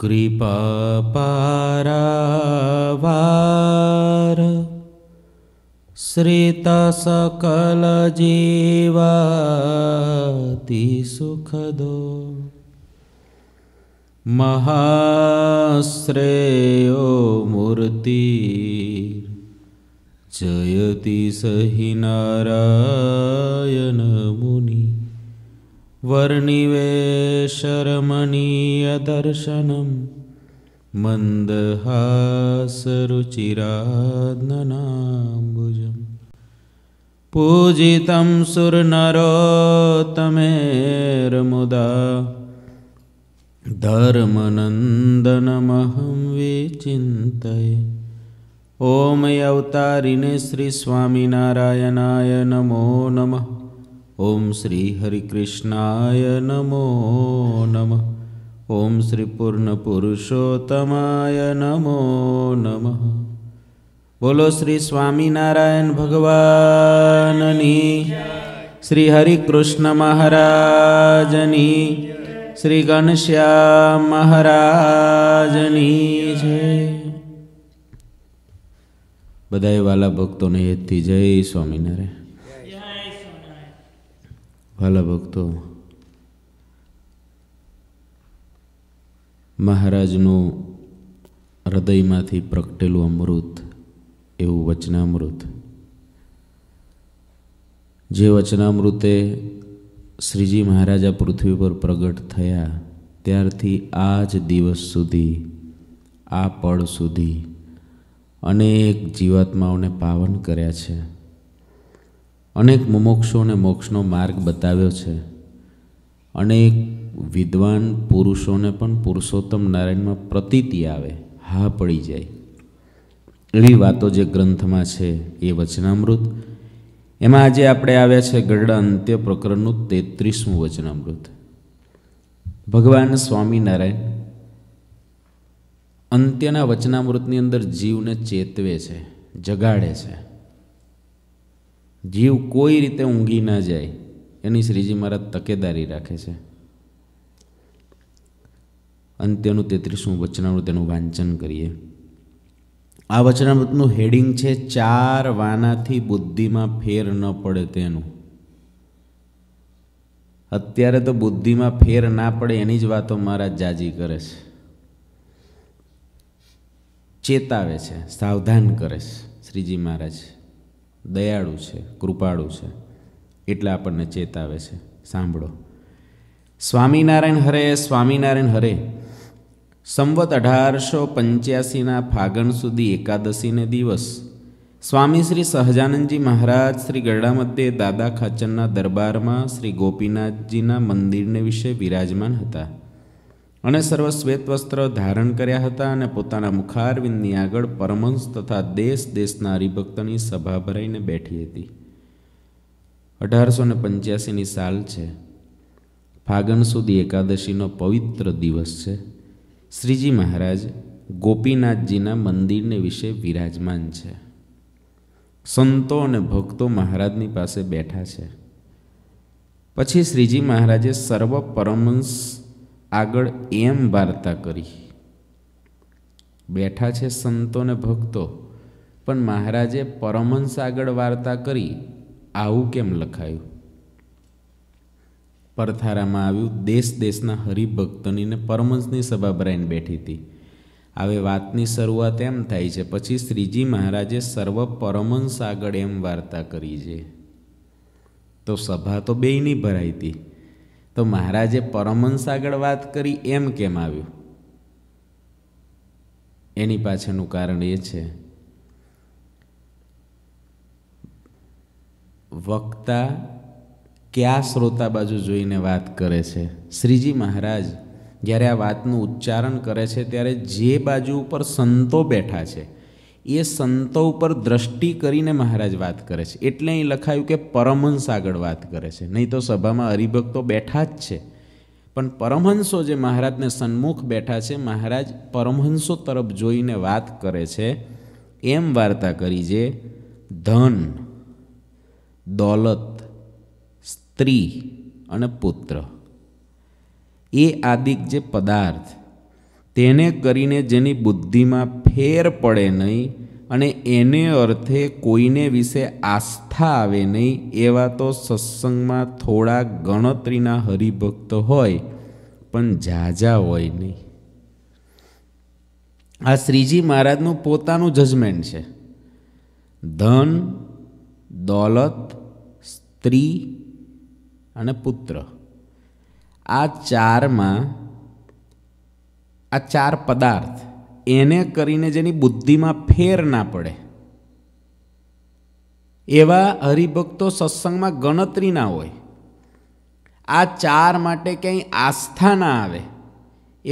कृपापारावार श्रितसकलजीवातिसुखदो सुखदो महाश्रेयो मूर्ति जयति स हि नारयनू वर्णिवेशरमणीयदर्शनं मन्दहासरुचिराधनाम्बुजं पूजितं सुरनरोत्तमेर्मुदा धर्मनन्दनमहं विचिन्तये ॐ अवतारिणे श्रीस्वामिनारायणाय नमो नमः ઓમ શ્રી હરિકૃષ્ણાય નમો નમ ઓમ શ્રી પૂર્ણ પુરુષોત્તમાય નમો નમ બોલો શ્રી સ્વામિનારાયણ ભગવાનની શ્રી હરિકૃષ્ણ મહારાજની શ્રી ઘનશ્યામ મહારાજની જય બધાય વાલા ભક્તોને હેતથી જય સ્વામિનારાયણ વાલા ભક્તો મહારાજનું હૃદયમાંથી પ્રગટેલું અમૃત એવું વચનામૃત જે વચનામૃતે શ્રીજી મહારાજા પૃથ્વી પર પ્રગટ થયા ત્યારથી આ જ દિવસ સુધી આ પળ સુધી અનેક જીવાત્માઓને પાવન કર્યા છે અનેક મુમોક્ષોને મોક્ષનો માર્ગ બતાવ્યો છે અનેક વિદ્વાન પુરુષોને પણ પુરુષોત્તમ નારાયણમાં પ્રતીતિ આવે હા પડી જાય એવી વાતો જે ગ્રંથમાં છે એ વચનામૃત એમાં આજે આપણે આવ્યા છે ગરડા અંત્ય પ્રકરણનું તેત્રીસમું વચનામૃત ભગવાન સ્વામિનારાયણ અંત્યના વચનામૃતની અંદર જીવને ચેતવે છે જગાડે છે જીવ કોઈ રીતે ઊંઘી ન જાય એની શ્રીજી મહારાજ તકેદારી રાખે છે અંત્યનું તેત્રીસમું વચનામૃત તેનું વાંચન કરીએ આ વચનામૃતનું હેડિંગ છે ચાર વાનાથી બુદ્ધિમાં ફેર ન પડે તેનું અત્યારે તો બુદ્ધિમાં ફેર ના પડે એની જ વાતો મહારાજ જાજી કરે છે ચેતાવે છે સાવધાન કરે છે શ્રીજી મહારાજ દયાળુ છે કૃપાળુ છે એટલે આપણને ચેતાવે છે સાંભળો સ્વામિનારાયણ હરે સ્વામિનારાયણ હરે સંવત અઢારસો પંચ્યાસીના ફાગણ સુધી એકાદશીને દિવસ સ્વામી શ્રી સહજાનંદજી મહારાજ શ્રી ગરડા ગરડામધ્યે દાદા ખાચરના દરબારમાં શ્રી ગોપીનાથજીના મંદિરને વિશે વિરાજમાન હતા અને સર્વ શ્વેત વસ્ત્ર ધારણ કર્યા હતા અને પોતાના મુખારવિંદની આગળ પરમહંસ તથા દેશ દેશના હરિભક્તની સભા ભરાઈને બેઠી હતી અઢારસો ને પંચ્યાસીની સાલ છે ફાગણ સુધી એકાદશીનો પવિત્ર દિવસ છે શ્રીજી મહારાજ ગોપીનાથજીના મંદિરને વિશે વિરાજમાન છે સંતો અને ભક્તો મહારાજની પાસે બેઠા છે પછી શ્રીજી મહારાજે સર્વ પરમહંસ આગળ એમ વાર્તા કરી બેઠા છે સંતોને ભક્તો પણ મહારાજે પરમહંસ આગળ વાર્તા કરી આવું કેમ લખાયું પરથારામાં આવ્યું દેશ દેશના હરિભક્તનીને પરમહંસની સભા ભરાઈને બેઠી હતી હવે વાતની શરૂઆત એમ થાય છે પછી શ્રીજી મહારાજે સર્વ પરમહંસ આગળ એમ વાર્તા કરી છે તો સભા તો બેયની ભરાઈ હતી તો મહારાજે પરમહંસ આગળ વાત કરી એમ કેમ આવ્યું એની પાછળનું કારણ એ છે વક્તા કયા શ્રોતા બાજુ જોઈને વાત કરે છે શ્રીજી મહારાજ જ્યારે આ વાતનું ઉચ્ચારણ કરે છે ત્યારે જે બાજુ ઉપર સંતો બેઠા છે એ સંતો ઉપર દ્રષ્ટિ કરીને મહારાજ વાત કરે છે એટલે અહીં લખાયું કે પરમહંસ આગળ વાત કરે છે નહીં તો સભામાં હરિભક્તો બેઠા જ છે પણ પરમહંસો જે મહારાજને સન્મુખ બેઠા છે મહારાજ પરમહંસો તરફ જોઈને વાત કરે છે એમ વાર્તા કરી જે ધન દોલત સ્ત્રી અને પુત્ર એ આદિક જે પદાર્થ તેને કરીને જેની બુદ્ધિમાં ફેર પડે નહીં અને એને અર્થે કોઈને વિશે આસ્થા આવે નહીં એવા તો સત્સંગમાં થોડા ગણતરીના હરિભક્ત હોય પણ ઝાઝા હોય નહીં આ શ્રીજી મહારાજનું પોતાનું જજમેન્ટ છે ધન દોલત સ્ત્રી અને પુત્ર આ ચારમાં આ ચાર પદાર્થ એને કરીને જેની બુદ્ધિમાં ફેર ના પડે એવા હરિભક્તો સત્સંગમાં ગણતરી ના હોય આ ચાર માટે ક્યાંય આસ્થા ના આવે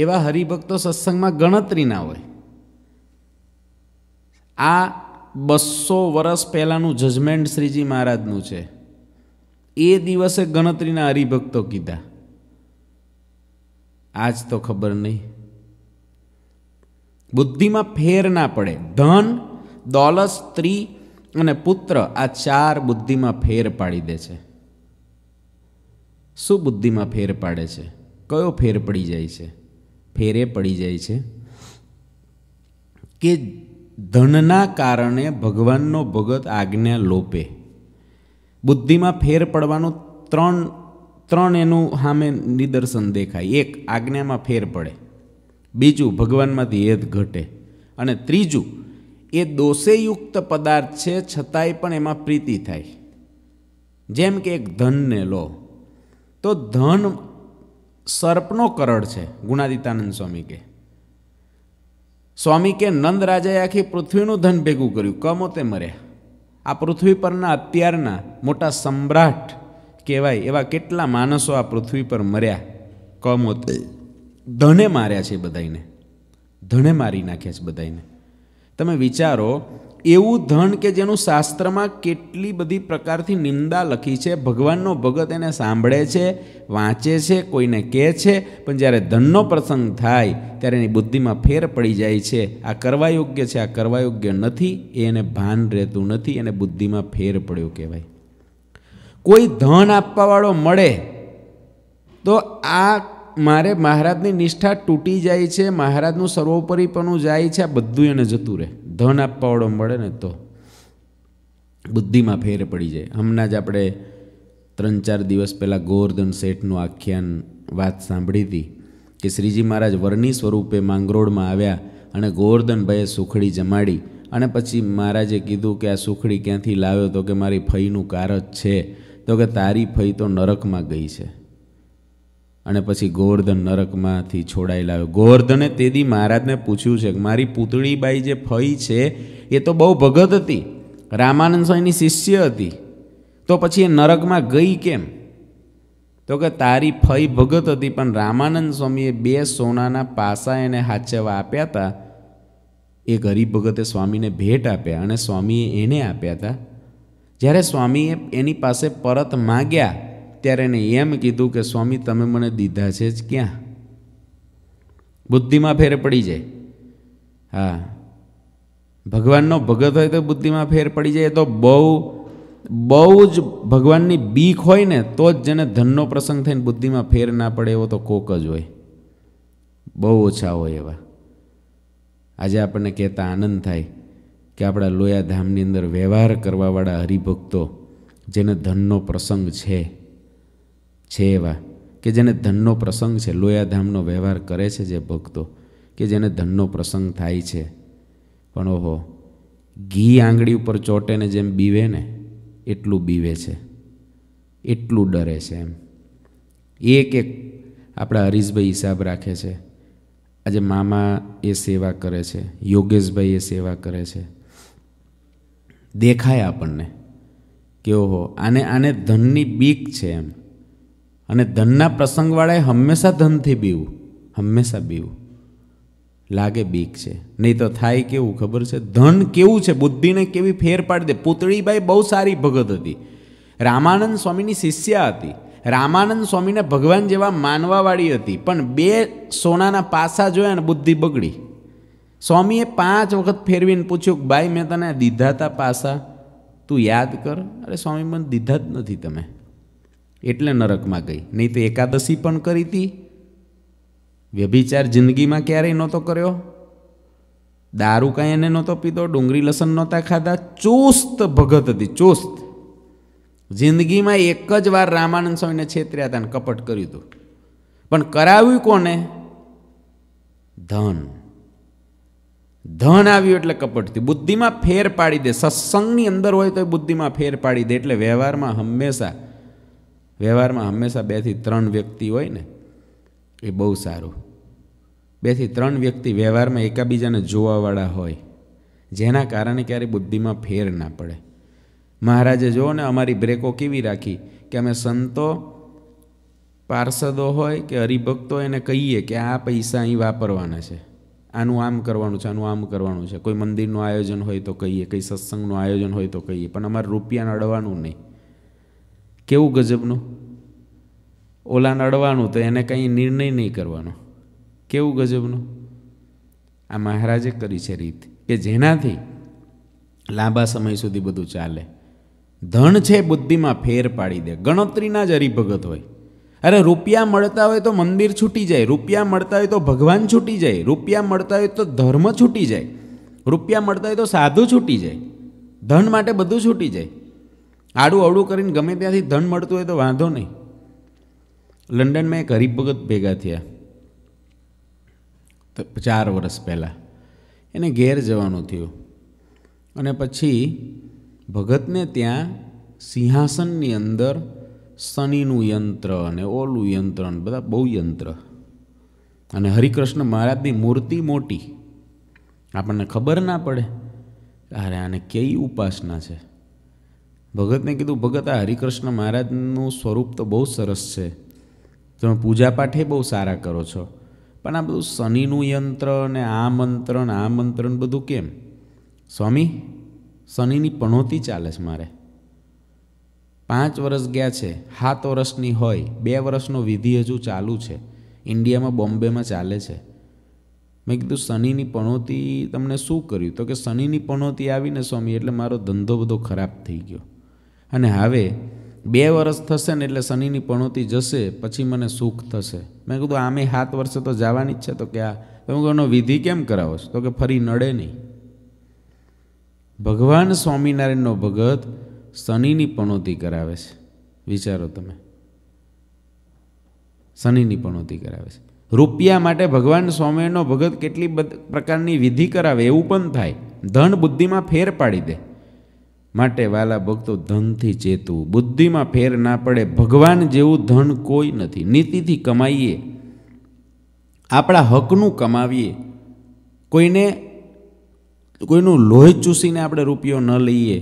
એવા હરિભક્તો સત્સંગમાં ગણતરી ના હોય આ બસો વર્ષ પહેલાંનું જજમેન્ટ શ્રીજી મહારાજનું છે એ દિવસે ગણતરીના હરિભક્તો કીધા આજ તો ખબર નહીં બુદ્ધિમાં ફેર ના પડે ધન દોલત સ્ત્રી અને પુત્ર આ ચાર બુદ્ધિમાં ફેર પાડી દે છે શું બુદ્ધિમાં ફેર પાડે છે કયો ફેર પડી જાય છે ફેરે પડી જાય છે કે ધનના કારણે ભગવાનનો ભગત આજ્ઞા લોપે બુદ્ધિમાં ફેર પડવાનું ત્રણ ત્રણ એનું સામે નિદર્શન દેખાય એક આજ્ઞામાં ફેર પડે બીજું ભગવાનમાંથી હેત ઘટે અને ત્રીજું એ દોષેયુક્ત પદાર્થ છે છતાંય પણ એમાં પ્રીતિ થાય જેમ કે એક ધનને લો તો ધન સર્પનો કરડ છે ગુણાદિતાનંદ સ્વામી કે સ્વામી કે નંદ રાજાએ આખી પૃથ્વીનું ધન ભેગું કર્યું કમો તે મર્યા આ પૃથ્વી પરના અત્યારના મોટા સમ્રાટ કહેવાય એવા કેટલા માણસો આ પૃથ્વી પર મર્યા કમો તે ધણે માર્યા છે બધાને ધણે મારી નાખ્યા છે બધાને તમે વિચારો એવું ધન કે જેનું શાસ્ત્રમાં કેટલી બધી પ્રકારથી નિંદા લખી છે ભગવાનનો ભગત એને સાંભળે છે વાંચે છે કોઈને કહે છે પણ જ્યારે ધનનો પ્રસંગ થાય ત્યારે એની બુદ્ધિમાં ફેર પડી જાય છે આ કરવા યોગ્ય છે આ કરવા યોગ્ય નથી એ એને ભાન રહેતું નથી એને બુદ્ધિમાં ફેર પડ્યો કહેવાય કોઈ ધન આપવાવાળો મળે તો આ મારે મહારાજની નિષ્ઠા તૂટી જાય છે મહારાજનું સર્વોપરીપણું જાય છે આ બધું એને જતું રહે ધન આપવા આપવાવાળો મળે ને તો બુદ્ધિમાં ફેર પડી જાય હમણાં જ આપણે ત્રણ ચાર દિવસ પહેલાં ગોવર્ધન શેઠનું આખ્યાન વાત સાંભળી હતી કે શ્રીજી મહારાજ વરની સ્વરૂપે માંગરોળમાં આવ્યા અને ગોવર્ધનભાઈએ સુખડી જમાડી અને પછી મહારાજે કીધું કે આ સુખડી ક્યાંથી લાવ્યો તો કે મારી ફઈનું કારજ છે તો કે તારી ફઈ તો નરકમાં ગઈ છે અને પછી ગોવર્ધન નરકમાંથી છોડાયેલા આવ્યો ગોવર્ધને તેદી મહારાજને પૂછ્યું છે કે મારી પૂતળીબાઈ જે ફઈ છે એ તો બહુ ભગત હતી રામાનંદ સ્વામીની શિષ્ય હતી તો પછી એ નરકમાં ગઈ કેમ તો કે તારી ફઈ ભગત હતી પણ રામાનંદ સ્વામીએ બે સોનાના પાસા એને હાચવા આપ્યા હતા એ ગરીબ ભગતે સ્વામીને ભેટ આપ્યા અને સ્વામીએ એને આપ્યા હતા જ્યારે સ્વામીએ એની પાસે પરત માગ્યા ત્યારે એને એમ કીધું કે સ્વામી તમે મને દીધા છે જ ક્યાં બુદ્ધિમાં ફેર પડી જાય હા ભગવાનનો ભગત હોય તો બુદ્ધિમાં ફેર પડી જાય તો બહુ બહુ જ ભગવાનની બીક હોય ને તો જ જેને ધનનો પ્રસંગ થઈને બુદ્ધિમાં ફેર ના પડે એવો તો કોક જ હોય બહુ ઓછા હોય એવા આજે આપણને કહેતા આનંદ થાય કે આપણા લોયા ધામની અંદર વ્યવહાર કરવાવાળા હરિભક્તો જેને ધનનો પ્રસંગ છે છે એવા કે જેને ધનનો પ્રસંગ છે લોયાધામનો વ્યવહાર કરે છે જે ભક્તો કે જેને ધનનો પ્રસંગ થાય છે પણ ઓહો ઘી આંગળી ઉપર ચોટે જેમ બીવે ને એટલું બીવે છે એટલું ડરે છે એમ એક એક આપણા હરીશભાઈ હિસાબ રાખે છે આજે મામા એ સેવા કરે છે યોગેશભાઈ એ સેવા કરે છે દેખાય આપણને કે ઓહો આને આને ધનની બીક છે એમ અને ધનના પ્રસંગવાળાએ હંમેશા ધનથી બીવું હંમેશા બીવું લાગે બીક છે નહીં તો થાય કેવું ખબર છે ધન કેવું છે બુદ્ધિને કેવી ફેર પાડી દે પુતળીબાઈ બહુ સારી ભગત હતી રામાનંદ સ્વામીની શિષ્યા હતી રામાનંદ સ્વામીને ભગવાન જેવા માનવાવાળી હતી પણ બે સોનાના પાસા જોયા ને બુદ્ધિ બગડી સ્વામીએ પાંચ વખત ફેરવીને પૂછ્યું કે ભાઈ મેં તને દીધા તા પાસા તું યાદ કર અરે સ્વામી મને દીધા જ નથી તમે એટલે નરકમાં ગઈ નહીં તો એકાદશી પણ કરી હતી વ્યભિચાર જિંદગીમાં ક્યારેય નહોતો કર્યો દારૂ કાંઈ એને નહોતો પીધો ડુંગળી લસણ નહોતા ખાધા ચુસ્ત ભગત હતી ચુસ્ત જિંદગીમાં એક જ વાર રામાનંદ સ્વામીને છેતર્યા હતા અને કપટ કર્યું હતું પણ કરાવ્યું કોને ધન ધન આવ્યું એટલે કપટથી બુદ્ધિમાં ફેર પાડી દે સત્સંગની અંદર હોય તો બુદ્ધિમાં ફેર પાડી દે એટલે વ્યવહારમાં હંમેશા વ્યવહારમાં હંમેશા બેથી ત્રણ વ્યક્તિ હોય ને એ બહુ સારું બેથી ત્રણ વ્યક્તિ વ્યવહારમાં એકાબીજાને જોવાવાળા હોય જેના કારણે ક્યારેય બુદ્ધિમાં ફેર ના પડે મહારાજે જુઓ ને અમારી બ્રેકો કેવી રાખી કે અમે સંતો પાર્ષદો હોય કે હરિભક્તો એને કહીએ કે આ પૈસા અહીં વાપરવાના છે આનું આમ કરવાનું છે આનું આમ કરવાનું છે કોઈ મંદિરનું આયોજન હોય તો કહીએ કંઈ સત્સંગનું આયોજન હોય તો કહીએ પણ અમારે રૂપિયાને અડવાનું નહીં કેવું ગજબનું ઓલા નડવાનું તો એને કંઈ નિર્ણય નહીં કરવાનો કેવું ગજબનું આ મહારાજે કરી છે રીત કે જેનાથી લાંબા સમય સુધી બધું ચાલે ધન છે બુદ્ધિમાં ફેર પાડી દે ગણતરીના જ હરિભગત હોય અરે રૂપિયા મળતા હોય તો મંદિર છૂટી જાય રૂપિયા મળતા હોય તો ભગવાન છૂટી જાય રૂપિયા મળતા હોય તો ધર્મ છૂટી જાય રૂપિયા મળતા હોય તો સાધુ છૂટી જાય ધન માટે બધું છૂટી જાય આડું અવડું કરીને ગમે ત્યાંથી ધન મળતું હોય તો વાંધો નહીં લંડનમાં એક હરિભગત ભેગા થયા ચાર વર્ષ પહેલાં એને ઘેર જવાનું થયું અને પછી ભગતને ત્યાં સિંહાસનની અંદર શનિનું યંત્ર અને ઓલું યંત્ર અને બધા બહુ યંત્ર અને હરિકૃષ્ણ મહારાજની મૂર્તિ મોટી આપણને ખબર ના પડે અરે આને કેવી ઉપાસના છે ભગતને કીધું ભગત આ હરિકૃષ્ણ મહારાજનું સ્વરૂપ તો બહુ સરસ છે તમે પૂજા પાઠે બહુ સારા કરો છો પણ આ બધું શનિનું યંત્ર અને આ મંત્ર ને આ મંત્ર બધું કેમ સ્વામી શનિની પણોતી ચાલે છે મારે પાંચ વર્ષ ગયા છે સાત વર્ષની હોય બે વર્ષનો વિધિ હજુ ચાલુ છે ઇન્ડિયામાં બોમ્બેમાં ચાલે છે મેં કીધું શનિની પણોતી તમને શું કર્યું તો કે શનિની પણોતી આવીને સ્વામી એટલે મારો ધંધો બધો ખરાબ થઈ ગયો અને હવે બે વર્ષ થશે ને એટલે શનિની પણોતી જશે પછી મને સુખ થશે મેં કીધું આમે સાત વર્ષે તો જવાની જ છે તો કે આ તમે કહો વિધિ કેમ કરાવો છો તો કે ફરી નડે નહીં ભગવાન સ્વામિનારાયણનો ભગત શનિની પણોતી કરાવે છે વિચારો તમે શનિની પણોતી કરાવે છે રૂપિયા માટે ભગવાન સ્વામિનારાયણનો ભગત કેટલી બધ પ્રકારની વિધિ કરાવે એવું પણ થાય ધન બુદ્ધિમાં ફેર પાડી દે માટે વાલા ભક્તો ધનથી ચેતવું બુદ્ધિમાં ફેર ના પડે ભગવાન જેવું ધન કોઈ નથી નીતિથી કમાઈએ આપણા હકનું કમાવીએ કોઈને કોઈનું લોહી ચૂસીને આપણે રૂપિયો ન લઈએ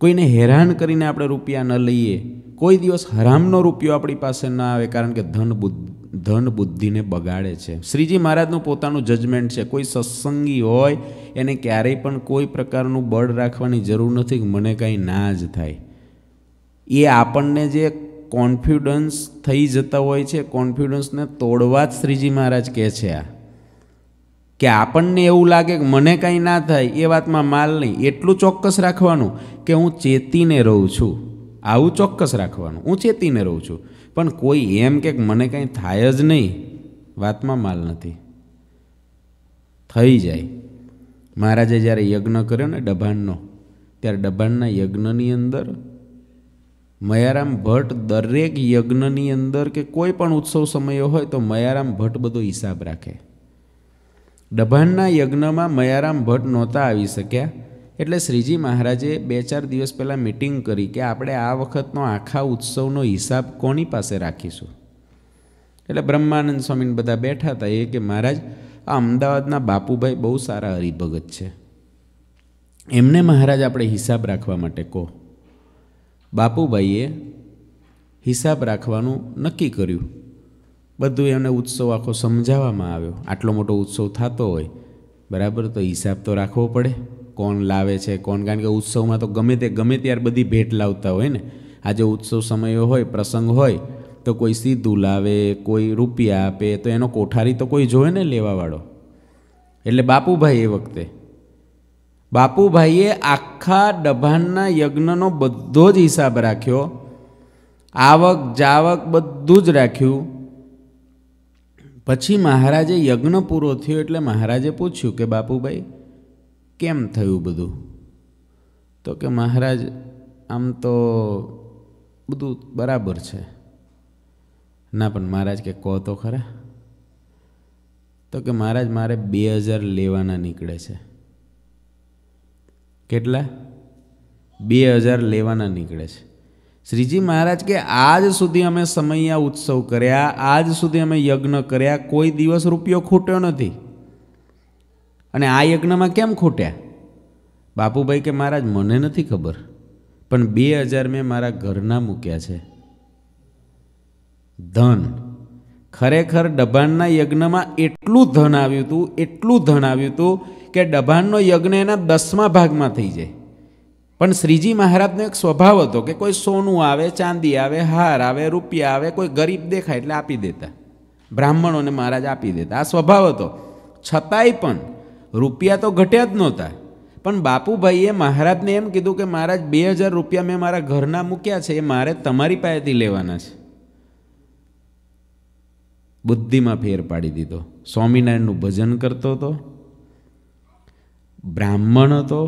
કોઈને હેરાન કરીને આપણે રૂપિયા ન લઈએ કોઈ દિવસ હરામનો રૂપિયો આપણી પાસે ના આવે કારણ કે ધન ધન બુદ્ધિને બગાડે છે શ્રીજી મહારાજનું પોતાનું જજમેન્ટ છે કોઈ સત્સંગી હોય એને ક્યારેય પણ કોઈ પ્રકારનું બળ રાખવાની જરૂર નથી કે મને કાંઈ ના જ થાય એ આપણને જે કોન્ફિડન્સ થઈ જતા હોય છે કોન્ફિડન્સને તોડવા જ શ્રીજી મહારાજ કહે છે આ કે આપણને એવું લાગે કે મને કાંઈ ના થાય એ વાતમાં માલ નહીં એટલું ચોક્કસ રાખવાનું કે હું ચેતીને રહું છું આવું ચોક્કસ રાખવાનું હું ચેતીને રહું છું પણ કોઈ એમ કે મને કંઈ થાય જ નહીં વાતમાં માલ નથી થઈ જાય મહારાજે જ્યારે યજ્ઞ કર્યો ને ડભાણનો ત્યારે ડભાણના યજ્ઞની અંદર મયારામ ભટ્ટ દરેક યજ્ઞની અંદર કે કોઈ પણ ઉત્સવ સમયો હોય તો મયારામ ભટ્ટ બધો હિસાબ રાખે ડભાણના યજ્ઞમાં મયારામ ભટ્ટ નહોતા આવી શક્યા એટલે શ્રીજી મહારાજે બે ચાર દિવસ પહેલાં મિટિંગ કરી કે આપણે આ વખતનો આખા ઉત્સવનો હિસાબ કોની પાસે રાખીશું એટલે બ્રહ્માનંદ સ્વામીને બધા બેઠા હતા એ કે મહારાજ આ અમદાવાદના બાપુભાઈ બહુ સારા હરિભગત છે એમને મહારાજ આપણે હિસાબ રાખવા માટે કહો બાપુભાઈએ હિસાબ રાખવાનું નક્કી કર્યું બધું એમને ઉત્સવ આખો સમજાવવામાં આવ્યો આટલો મોટો ઉત્સવ થતો હોય બરાબર તો હિસાબ તો રાખવો પડે કોણ લાવે છે કોણ કારણ કે ઉત્સવમાં તો ગમે તે ગમે ત્યારે બધી ભેટ લાવતા હોય ને આજે ઉત્સવ સમયો હોય પ્રસંગ હોય તો કોઈ સીધું લાવે કોઈ રૂપિયા આપે તો એનો કોઠારી તો કોઈ જોવે ને લેવાવાળો એટલે બાપુભાઈ એ વખતે બાપુભાઈએ આખા ડભાણના યજ્ઞનો બધો જ હિસાબ રાખ્યો આવક જાવક બધું જ રાખ્યું પછી મહારાજે યજ્ઞ પૂરો થયો એટલે મહારાજે પૂછ્યું કે બાપુભાઈ કેમ થયું બધું તો કે મહારાજ આમ તો બધું બરાબર છે ના પણ મહારાજ કે કહો તો ખરા તો કે મહારાજ મારે બે હજાર લેવાના નીકળે છે કેટલા બે હજાર લેવાના નીકળે છે શ્રીજી મહારાજ કે આજ સુધી અમે સમયા ઉત્સવ કર્યા આજ સુધી અમે યજ્ઞ કર્યા કોઈ દિવસ રૂપિયો ખૂટ્યો નથી અને આ યજ્ઞમાં કેમ ખૂટ્યા બાપુભાઈ કે મહારાજ મને નથી ખબર પણ બે હજાર મેં મારા ઘરના મૂક્યા છે ધન ખરેખર ડભાણના યજ્ઞમાં એટલું ધન આવ્યું હતું એટલું ધન આવ્યું હતું કે ડભાણનો યજ્ઞ એના દસમા ભાગમાં થઈ જાય પણ શ્રીજી મહારાજનો એક સ્વભાવ હતો કે કોઈ સોનું આવે ચાંદી આવે હાર આવે રૂપિયા આવે કોઈ ગરીબ દેખાય એટલે આપી દેતા બ્રાહ્મણોને મહારાજ આપી દેતા આ સ્વભાવ હતો છતાંય પણ રૂપિયા તો ઘટ્યા જ નહોતા પણ બાપુભાઈએ મહારાજને એમ કીધું કે મહારાજ બે હજાર રૂપિયા મેં મારા ઘરના મૂક્યા છે એ મારે તમારી પાસેથી લેવાના છે બુદ્ધિમાં ફેર પાડી દીધો સ્વામિનારાયણનું ભજન કરતો હતો બ્રાહ્મણ હતો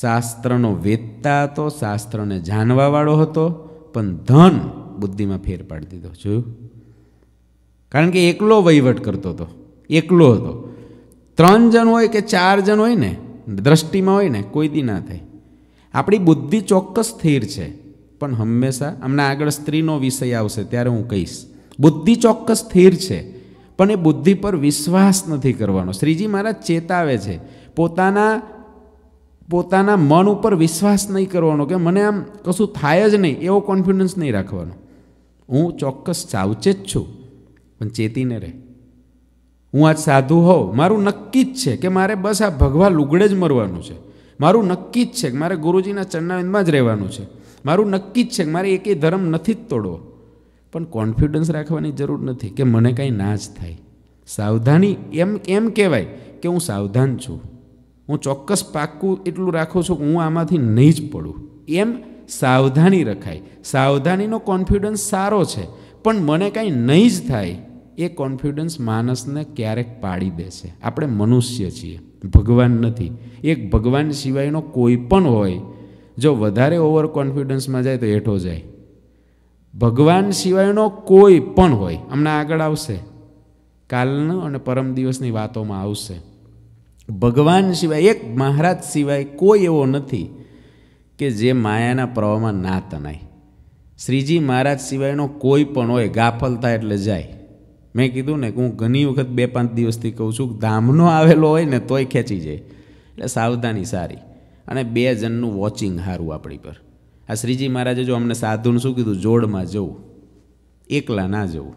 શાસ્ત્રનો વેદતા હતો શાસ્ત્રને જાણવાવાળો હતો પણ ધન બુદ્ધિમાં ફેર પાડી દીધો જોયું કારણ કે એકલો વહીવટ કરતો હતો એકલો હતો ત્રણ જણ હોય કે ચાર જણ હોય ને દ્રષ્ટિમાં હોય ને કોઈ દી ના થાય આપણી બુદ્ધિ ચોક્કસ સ્થિર છે પણ હંમેશા હમણાં આગળ સ્ત્રીનો વિષય આવશે ત્યારે હું કહીશ બુદ્ધિ ચોક્કસ સ્થિર છે પણ એ બુદ્ધિ પર વિશ્વાસ નથી કરવાનો શ્રીજી મહારાજ ચેતાવે છે પોતાના પોતાના મન ઉપર વિશ્વાસ નહીં કરવાનો કે મને આમ કશું થાય જ નહીં એવો કોન્ફિડન્સ નહીં રાખવાનો હું ચોક્કસ સાવચેત છું પણ ચેતીને રહે હું આજ સાધુ હોઉં મારું નક્કી જ છે કે મારે બસ આ ભગવા લુગડે જ મરવાનું છે મારું નક્કી જ છે કે મારે ગુરુજીના ચરણાવિંદમાં જ રહેવાનું છે મારું નક્કી જ છે કે મારે એકે ધર્મ નથી જ તોડવો પણ કોન્ફિડન્સ રાખવાની જરૂર નથી કે મને કાંઈ ના જ થાય સાવધાની એમ એમ કહેવાય કે હું સાવધાન છું હું ચોક્કસ પાક્કું એટલું રાખું છું હું આમાંથી નહીં જ પડું એમ સાવધાની રખાય સાવધાનીનો કોન્ફિડન્સ સારો છે પણ મને કાંઈ નહીં જ થાય એ કોન્ફિડન્સ માણસને ક્યારેક પાડી દેશે આપણે મનુષ્ય છીએ ભગવાન નથી એક ભગવાન સિવાયનો કોઈ પણ હોય જો વધારે ઓવર કોન્ફિડન્સમાં જાય તો હેઠો જાય ભગવાન સિવાયનો કોઈ પણ હોય હમણાં આગળ આવશે કાલનો અને પરમ દિવસની વાતોમાં આવશે ભગવાન સિવાય એક મહારાજ સિવાય કોઈ એવો નથી કે જે માયાના પ્રવાહમાં ના તનાય શ્રીજી મહારાજ સિવાયનો કોઈ પણ હોય ગાફલતા એટલે જાય મેં કીધું ને કે હું ઘણી વખત બે પાંચ દિવસથી કહું છું ધામનો આવેલો હોય ને તોય ખેંચી જાય એટલે સાવધાની સારી અને બે જણનું વોચિંગ સારું આપણી પર આ શ્રીજી મહારાજે જો અમને સાધુને શું કીધું જોડમાં જવું એકલા ના જવું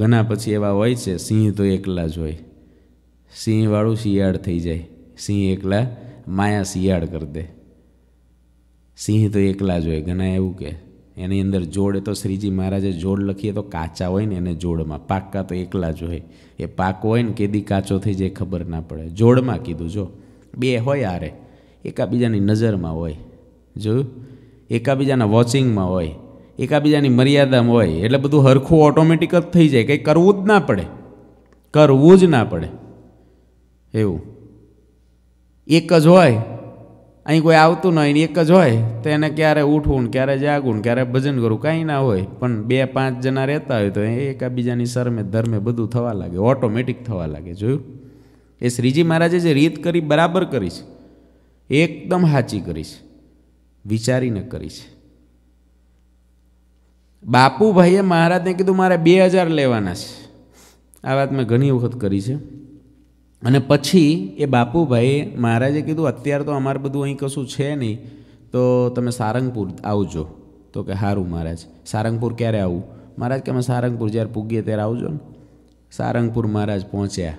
ઘણા પછી એવા હોય છે સિંહ તો એકલા જ હોય સિંહવાળું શિયાળ થઈ જાય સિંહ એકલા માયા શિયાળ કરી દે સિંહ તો એકલા જ હોય ઘણા એવું કે એની અંદર જોડ તો શ્રીજી મહારાજે જોડ લખીએ તો કાચા હોય ને એને જોડમાં પાક્કા તો એકલા જ હોય એ પાકો હોય ને કેદી કાચો થઈ જાય ખબર ના પડે જોડમાં કીધું જો બે હોય આરે એકાબીજાની નજરમાં હોય જોયું એકાબીજાના વોચિંગમાં હોય એકાબીજાની મર્યાદામાં હોય એટલે બધું હરખું ઓટોમેટિક જ થઈ જાય કંઈ કરવું જ ના પડે કરવું જ ના પડે એવું એક જ હોય અહીં કોઈ આવતું નહીં એક જ હોય તો એને ક્યારે ઉઠવું ક્યારે જાગવું ક્યારે ભજન કરવું કાંઈ ના હોય પણ બે પાંચ જણા રહેતા હોય તો એકાબીજાની શરમે ધર્મે બધું થવા લાગે ઓટોમેટિક થવા લાગે જોયું એ શ્રીજી મહારાજે જે રીત કરી બરાબર કરીશ છે એકદમ સાચી કરીશ વિચારીને કરીશ છે બાપુભાઈએ મહારાજને કીધું મારે બે હજાર લેવાના છે આ વાત મેં ઘણી વખત કરી છે અને પછી એ બાપુભાઈ મહારાજે કીધું અત્યારે તો અમારે બધું અહીં કશું છે નહીં તો તમે સારંગપુર આવજો તો કે સારું મહારાજ સારંગપુર ક્યારે આવું મહારાજ કે અમે સારંગપુર જ્યારે પૂગીએ ત્યારે આવજો ને સારંગપુર મહારાજ પહોંચ્યા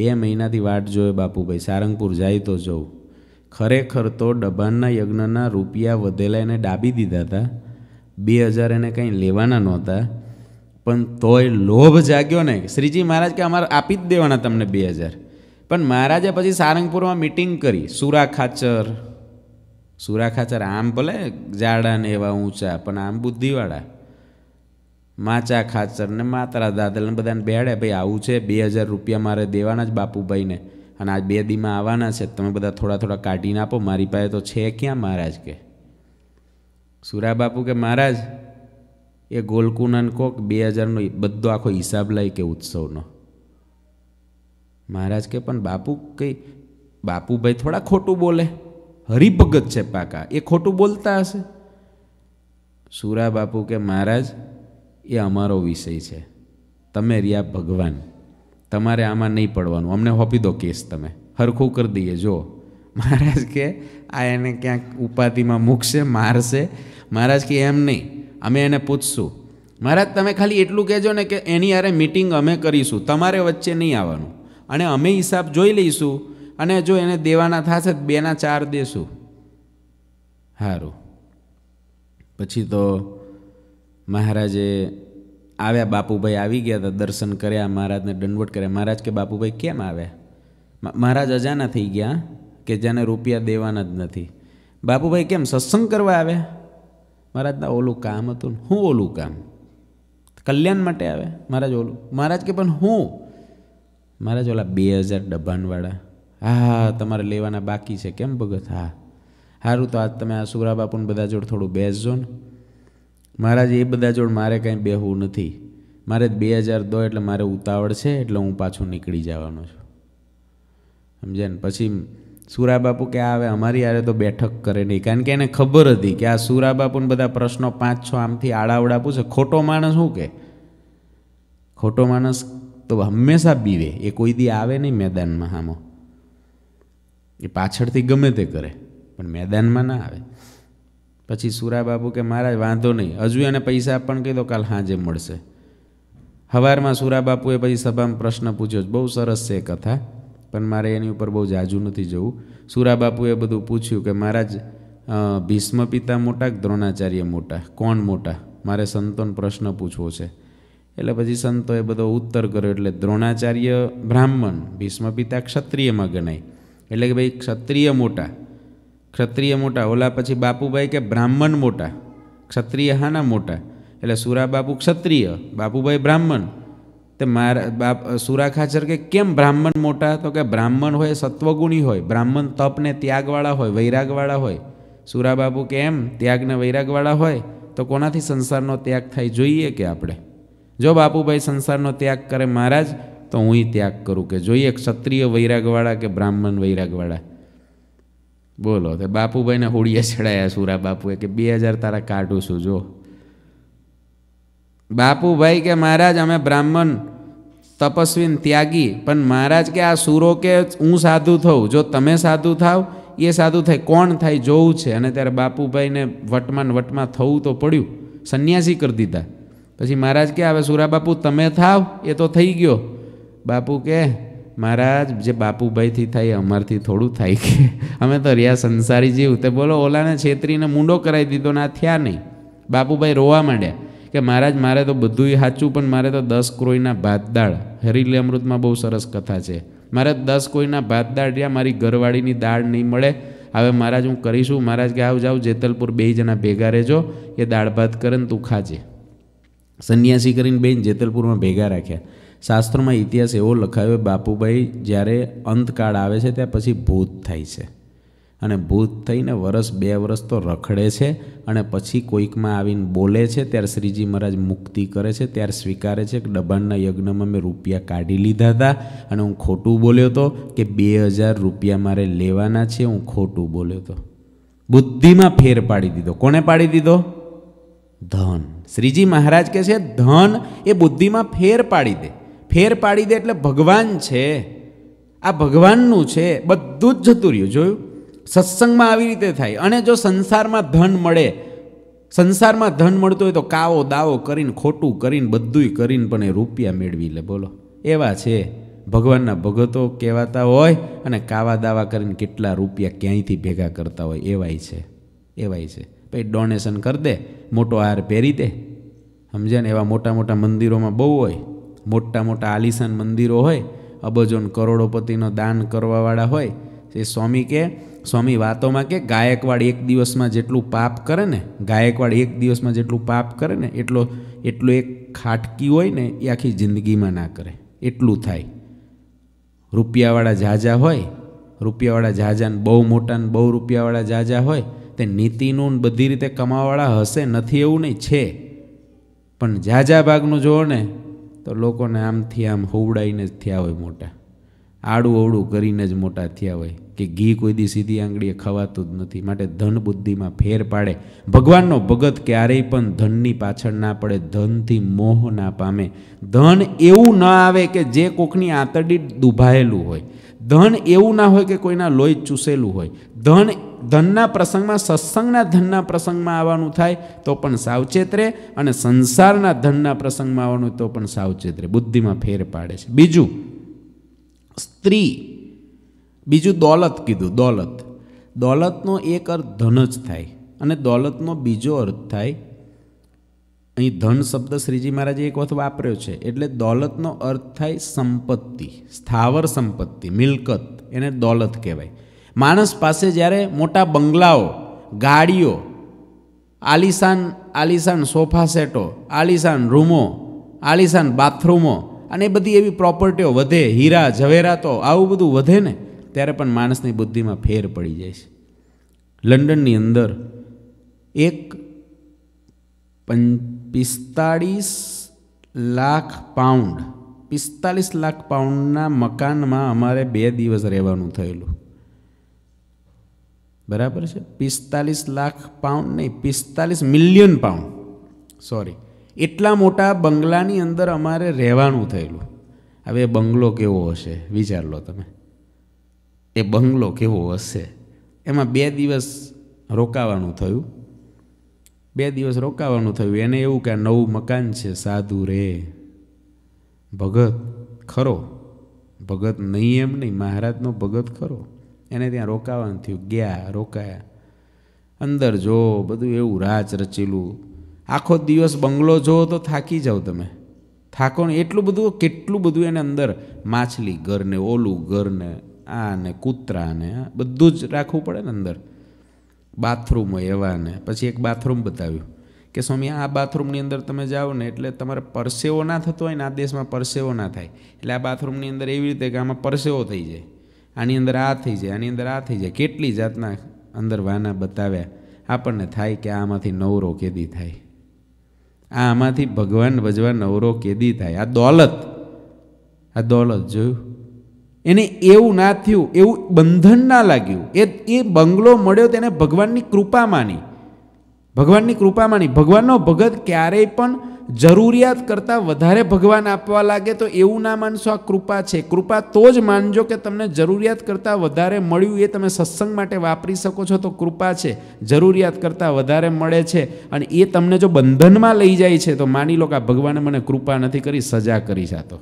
બે મહિનાથી વાટ જોવે બાપુભાઈ સારંગપુર જાય તો જવું ખરેખર તો ડબાનના યજ્ઞના રૂપિયા વધેલા એને ડાબી દીધા હતા બે હજાર એને કંઈ લેવાના નહોતા પણ તોય લોભ જાગ્યો ને શ્રીજી મહારાજ કે અમારે આપી જ દેવાના તમને બે હજાર પણ મહારાજે પછી સારંગપુરમાં મિટિંગ કરી સુરા ખાચર સુરા ખાચર આમ ભલે જાડા ને એવા ઊંચા પણ આમ બુદ્ધિવાળા માચા ખાચર ને માતરા દાદલ ને બધાને બેડે ભાઈ આવું છે બે હજાર રૂપિયા મારે દેવાના જ બાપુભાઈને અને આ બે દીમાં આવવાના છે તમે બધા થોડા થોડા કાઢીને આપો મારી પાસે તો છે ક્યાં મહારાજ કે સુરા બાપુ કે મહારાજ એ ગોલકુનન કોક બે હજારનો બધો આખો હિસાબ લાય કે ઉત્સવનો મહારાજ કે પણ બાપુ કંઈ બાપુભાઈ થોડા ખોટું બોલે હરિભગત છે પાકા એ ખોટું બોલતા હશે સુરા બાપુ કે મહારાજ એ અમારો વિષય છે તમે રહ્યા ભગવાન તમારે આમાં નહીં પડવાનું અમને હોપી દો કેસ તમે હરખું કરી દઈએ જો મહારાજ કે આ એને ક્યાંક ઉપાધિમાં મૂકશે મારશે મહારાજ કે એમ નહીં અમે એને પૂછશું મહારાજ તમે ખાલી એટલું કહેજો ને કે એની યારે મિટિંગ અમે કરીશું તમારે વચ્ચે નહીં આવવાનું અને અમે હિસાબ જોઈ લઈશું અને જો એને દેવાના થશે બેના ચાર દેશું સારું પછી તો મહારાજે આવ્યા બાપુભાઈ આવી ગયા હતા દર્શન કર્યા મહારાજને દંડવટ કર્યા મહારાજ કે બાપુભાઈ કેમ આવ્યા મહારાજ અજાના થઈ ગયા કે જેને રૂપિયા દેવાના જ નથી બાપુભાઈ કેમ સત્સંગ કરવા આવ્યા મહારાજના ઓલું કામ હતું ને હું ઓલું કામ કલ્યાણ માટે આવે મહારાજ ઓલું મહારાજ કે પણ હું મારા જ ઓલા બે હજાર ડબ્બાનવાળા હા હા તમારે લેવાના બાકી છે કેમ ભગત હા સારું તો આજ તમે આ સુરા બાપુને બધા જોડ થોડું બેસજો ને મહારાજ એ બધા જોડ મારે કાંઈ બેહવું નથી મારે બે હજાર દો એટલે મારે ઉતાવળ છે એટલે હું પાછું નીકળી જવાનો છું સમજે ને પછી સુરાબાપુ કે આવે અમારી યારે તો બેઠક કરે નહીં કારણ કે એને ખબર હતી કે આ સુરાબાપુને બધા પ્રશ્નો પાંચ છ આમથી આડાવડા પૂછે ખોટો માણસ શું કે ખોટો માણસ તો હંમેશા બીવે એ કોઈ દી આવે નહીં મેદાનમાં હામો એ પાછળથી ગમે તે કરે પણ મેદાનમાં ના આવે પછી સુરાબાબુ કે મહારાજ વાંધો નહીં હજુ એને પૈસા પણ કહી દો કાલ સાંજે મળશે હવારમાં સુરાબાપુએ પછી સભામાં પ્રશ્ન પૂછ્યો બહુ સરસ છે કથા પણ મારે એની ઉપર બહુ જાજુ નથી જવું સુરાબાપુએ બધું પૂછ્યું કે મહારાજ ભીષ્મ પિતા મોટા કે દ્રોણાચાર્ય મોટા કોણ મોટા મારે સંતોન પ્રશ્ન પૂછવો છે એટલે પછી સંતોએ બધો ઉત્તર કર્યો એટલે દ્રોણાચાર્ય બ્રાહ્મણ ભીષ્મ પિતા ક્ષત્રિયમાં ગણાય એટલે કે ભાઈ ક્ષત્રિય મોટા ક્ષત્રિય મોટા ઓલા પછી બાપુભાઈ કે બ્રાહ્મણ મોટા ક્ષત્રિય હાના મોટા એટલે સુરા બાપુ ક્ષત્રિય બાપુભાઈ બ્રાહ્મણ તે મારા બાપ સુરા ખાચર કે કેમ બ્રાહ્મણ મોટા તો કે બ્રાહ્મણ હોય સત્વગુણી હોય બ્રાહ્મણ તપને ત્યાગવાળા હોય વૈરાગવાળા હોય સુરા બાપુ કે એમ ત્યાગને વૈરાગવાળા હોય તો કોનાથી સંસારનો ત્યાગ થાય જોઈએ કે આપણે જો બાપુભાઈ સંસારનો ત્યાગ કરે મહારાજ તો હું ત્યાગ કરું કે જોઈએ ક્ષત્રિય વૈરાગવાળા કે બ્રાહ્મણ વૈરાગવાળા બોલો તો બાપુભાઈને હોળીએ ચડાયા સુરા બાપુએ કે બે હજાર તારા કાઢું છું જો બાપુભાઈ કે મહારાજ અમે બ્રાહ્મણ તપસ્વીન ત્યાગી પણ મહારાજ કે આ સુરો કે હું સાધુ થઉં જો તમે સાધુ થાવ એ સાધુ થાય કોણ થાય જોવું છે અને ત્યારે બાપુભાઈને વટમાં વટમાં થવું તો પડ્યું સંન્યાસી કરી દીધા પછી મહારાજ કે હવે સુરા બાપુ તમે થાવ એ તો થઈ ગયો બાપુ કે મહારાજ જે બાપુભાઈથી થાય અમારથી થોડું થાય કે અમે તો રહ્યા સંસારી જીવ તે બોલો ઓલાને છેતરીને મૂંડો કરાવી દીધો ના થયા નહીં બાપુભાઈ રોવા માંડ્યા કે મહારાજ મારે તો બધુંય સાચું પણ મારે તો દસ ક્રોઈના ભાત દાળ હરીલી અમૃતમાં બહુ સરસ કથા છે મારે દસ કોઈના ભાત દાળ રહ્યા મારી ઘરવાળીની દાળ નહીં મળે હવે મહારાજ હું કરીશું મહારાજ કે આવ જાઉં જેતલપુર બે જણા ભેગા રહેજો એ દાળ ભાત કરે ને તું ખાજે સંન્યાસી કરીને બેન જેતલપુરમાં ભેગા રાખ્યા શાસ્ત્રોમાં ઇતિહાસ એવો લખાયો બાપુભાઈ જ્યારે અંતકાળ આવે છે ત્યાં પછી ભૂત થાય છે અને ભૂત થઈને વરસ બે વરસ તો રખડે છે અને પછી કોઈકમાં આવીને બોલે છે ત્યારે શ્રીજી મહારાજ મુક્તિ કરે છે ત્યારે સ્વીકારે છે કે ડબાણના યજ્ઞમાં મેં રૂપિયા કાઢી લીધા હતા અને હું ખોટું બોલ્યો હતો કે બે હજાર રૂપિયા મારે લેવાના છે હું ખોટું બોલ્યો હતો બુદ્ધિમાં ફેર પાડી દીધો કોને પાડી દીધો ધન શ્રીજી મહારાજ કહે છે ધન એ બુદ્ધિમાં ફેર પાડી દે ફેર પાડી દે એટલે ભગવાન છે આ ભગવાનનું છે બધું જ જતું રહ્યું જોયું સત્સંગમાં આવી રીતે થાય અને જો સંસારમાં ધન મળે સંસારમાં ધન મળતું હોય તો કાવો દાવો કરીને ખોટું કરીને બધુંય કરીને પણ એ રૂપિયા મેળવી લે બોલો એવા છે ભગવાનના ભગતો કહેવાતા હોય અને કાવા દાવા કરીને કેટલા રૂપિયા ક્યાંયથી ભેગા કરતા હોય એવાય છે એવાય છે કંઈ ડોનેશન કરી દે મોટો હાર પહેરી દે સમજે ને એવા મોટા મોટા મંદિરોમાં બહુ હોય મોટા મોટા આલિશાન મંદિરો હોય અબજોન કરોડોપતિનો દાન કરવાવાળા હોય એ સ્વામી કે સ્વામી વાતોમાં કે ગાયકવાડ એક દિવસમાં જેટલું પાપ કરે ને ગાયકવાડ એક દિવસમાં જેટલું પાપ કરે ને એટલો એટલો એક ખાટકી હોય ને એ આખી જિંદગીમાં ના કરે એટલું થાય રૂપિયાવાળા ઝાઝા હોય રૂપિયાવાળા ઝાઝાને બહુ મોટા ને બહુ રૂપિયાવાળા ઝાઝા હોય તે નીતિનું બધી રીતે કમાવાળા હશે નથી એવું નહીં છે પણ ઝાઝા ભાગનું જુઓ ને તો લોકોને આમથી આમ હોવડાઈને જ થયા હોય મોટા આડું અવડું કરીને જ મોટા થયા હોય કે ઘી કોઈ દી સીધી આંગળીએ ખવાતું જ નથી માટે ધન બુદ્ધિમાં ફેર પાડે ભગવાનનો ભગત ક્યારેય પણ ધનની પાછળ ના પડે ધનથી મોહ ના પામે ધન એવું ન આવે કે જે કોકની આંતરડી દુભાયેલું હોય ધન એવું ના હોય કે કોઈના લોહી ચૂસેલું હોય ધન ધનના પ્રસંગમાં સત્સંગના ધનના પ્રસંગમાં આવવાનું થાય તો પણ સાવચેત રહે અને સંસારના ધનના પ્રસંગમાં આવવાનું તો પણ સાવચેત રહે બુદ્ધિમાં ફેર પાડે છે બીજું સ્ત્રી બીજું દોલત કીધું દોલત દોલતનો એક અર્થ ધન જ થાય અને દોલતનો બીજો અર્થ થાય અહીં ધન શબ્દ શ્રીજી મહારાજે એક વખત વાપર્યો છે એટલે દોલતનો અર્થ થાય સંપત્તિ સ્થાવર સંપત્તિ મિલકત એને દોલત કહેવાય માણસ પાસે જ્યારે મોટા બંગલાઓ ગાડીઓ આલિશાન આલિશાન સોફા સેટો આલિશાન રૂમો આલિશાન બાથરૂમો અને બધી એવી પ્રોપર્ટીઓ વધે હીરા ઝવેરાતો આવું બધું વધે ને ત્યારે પણ માણસની બુદ્ધિમાં ફેર પડી જાય છે લંડનની અંદર એક પંચ પિસ્તાળીસ લાખ પાઉન્ડ પિસ્તાલીસ લાખ પાઉન્ડના મકાનમાં અમારે બે દિવસ રહેવાનું થયેલું બરાબર છે પિસ્તાલીસ લાખ પાઉન્ડ નહીં પિસ્તાલીસ મિલિયન પાઉન્ડ સોરી એટલા મોટા બંગલાની અંદર અમારે રહેવાનું થયેલું હવે બંગલો કેવો હશે વિચાર લો તમે એ બંગલો કેવો હશે એમાં બે દિવસ રોકાવાનું થયું બે દિવસ રોકાવાનું થયું એને એવું કે નવું મકાન છે સાધુ રે ભગત ખરો ભગત નહીં એમ નહીં મહારાજનો ભગત ખરો એને ત્યાં રોકાવાનું થયું ગયા રોકાયા અંદર જો બધું એવું રાચ રચેલું આખો દિવસ બંગલો જો તો થાકી જાઓ તમે થાકો ને એટલું બધું કેટલું બધું એને અંદર માછલી ઘરને ઓલું ઘરને આ ને કૂતરા ને બધું જ રાખવું પડે ને અંદર બાથરૂમ હોય એવાને પછી એક બાથરૂમ બતાવ્યું કે સ્વામી આ બાથરૂમની અંદર તમે જાઓ ને એટલે તમારે પરસેવો ના થતો હોય ને આ દેશમાં પરસેવો ના થાય એટલે આ બાથરૂમની અંદર એવી રીતે કે આમાં પરસેવો થઈ જાય આની અંદર આ થઈ જાય આની અંદર આ થઈ જાય કેટલી જાતના અંદર વાના બતાવ્યા આપણને થાય કે આમાંથી નવરો કેદી થાય આ આમાંથી ભગવાન ભજવા નવરો કેદી થાય આ દોલત આ દોલત જોયું એને એવું ના થયું એવું બંધન ના લાગ્યું એ એ બંગલો મળ્યો તેને ભગવાનની કૃપા માની ભગવાનની કૃપા માની ભગવાનનો ભગત ક્યારેય પણ જરૂરિયાત કરતાં વધારે ભગવાન આપવા લાગે તો એવું ના માનશો આ કૃપા છે કૃપા તો જ માનજો કે તમને જરૂરિયાત કરતાં વધારે મળ્યું એ તમે સત્સંગ માટે વાપરી શકો છો તો કૃપા છે જરૂરિયાત કરતાં વધારે મળે છે અને એ તમને જો બંધનમાં લઈ જાય છે તો માની લો કે આ ભગવાને મને કૃપા નથી કરી સજા કરી જાતો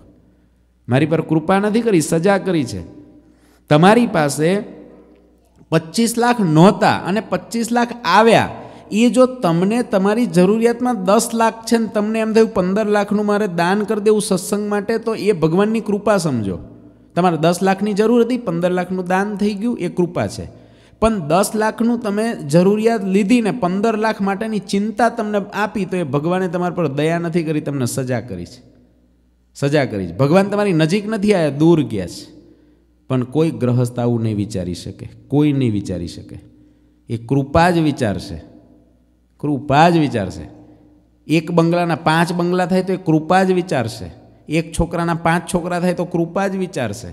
મારી પર કૃપા નથી કરી સજા કરી છે તમારી પાસે પચીસ લાખ નહોતા અને પચીસ લાખ આવ્યા એ જો તમને તમારી જરૂરિયાતમાં દસ લાખ છે ને તમને એમ થયું પંદર લાખનું મારે દાન કરી દેવું સત્સંગ માટે તો એ ભગવાનની કૃપા સમજો તમારે દસ લાખની જરૂર હતી પંદર લાખનું દાન થઈ ગયું એ કૃપા છે પણ દસ લાખનું તમે જરૂરિયાત લીધી ને પંદર લાખ માટેની ચિંતા તમને આપી તો એ ભગવાને તમારા પર દયા નથી કરી તમને સજા કરી છે સજા કરી છે ભગવાન તમારી નજીક નથી આવ્યા દૂર ગયા છે પણ કોઈ ગ્રહસ્થ આવું નહીં વિચારી શકે કોઈ નહીં વિચારી શકે એ કૃપા જ વિચારશે કૃપા જ વિચારશે એક બંગલાના પાંચ બંગલા થાય તો એ કૃપા જ વિચારશે એક છોકરાના પાંચ છોકરા થાય તો કૃપા જ વિચારશે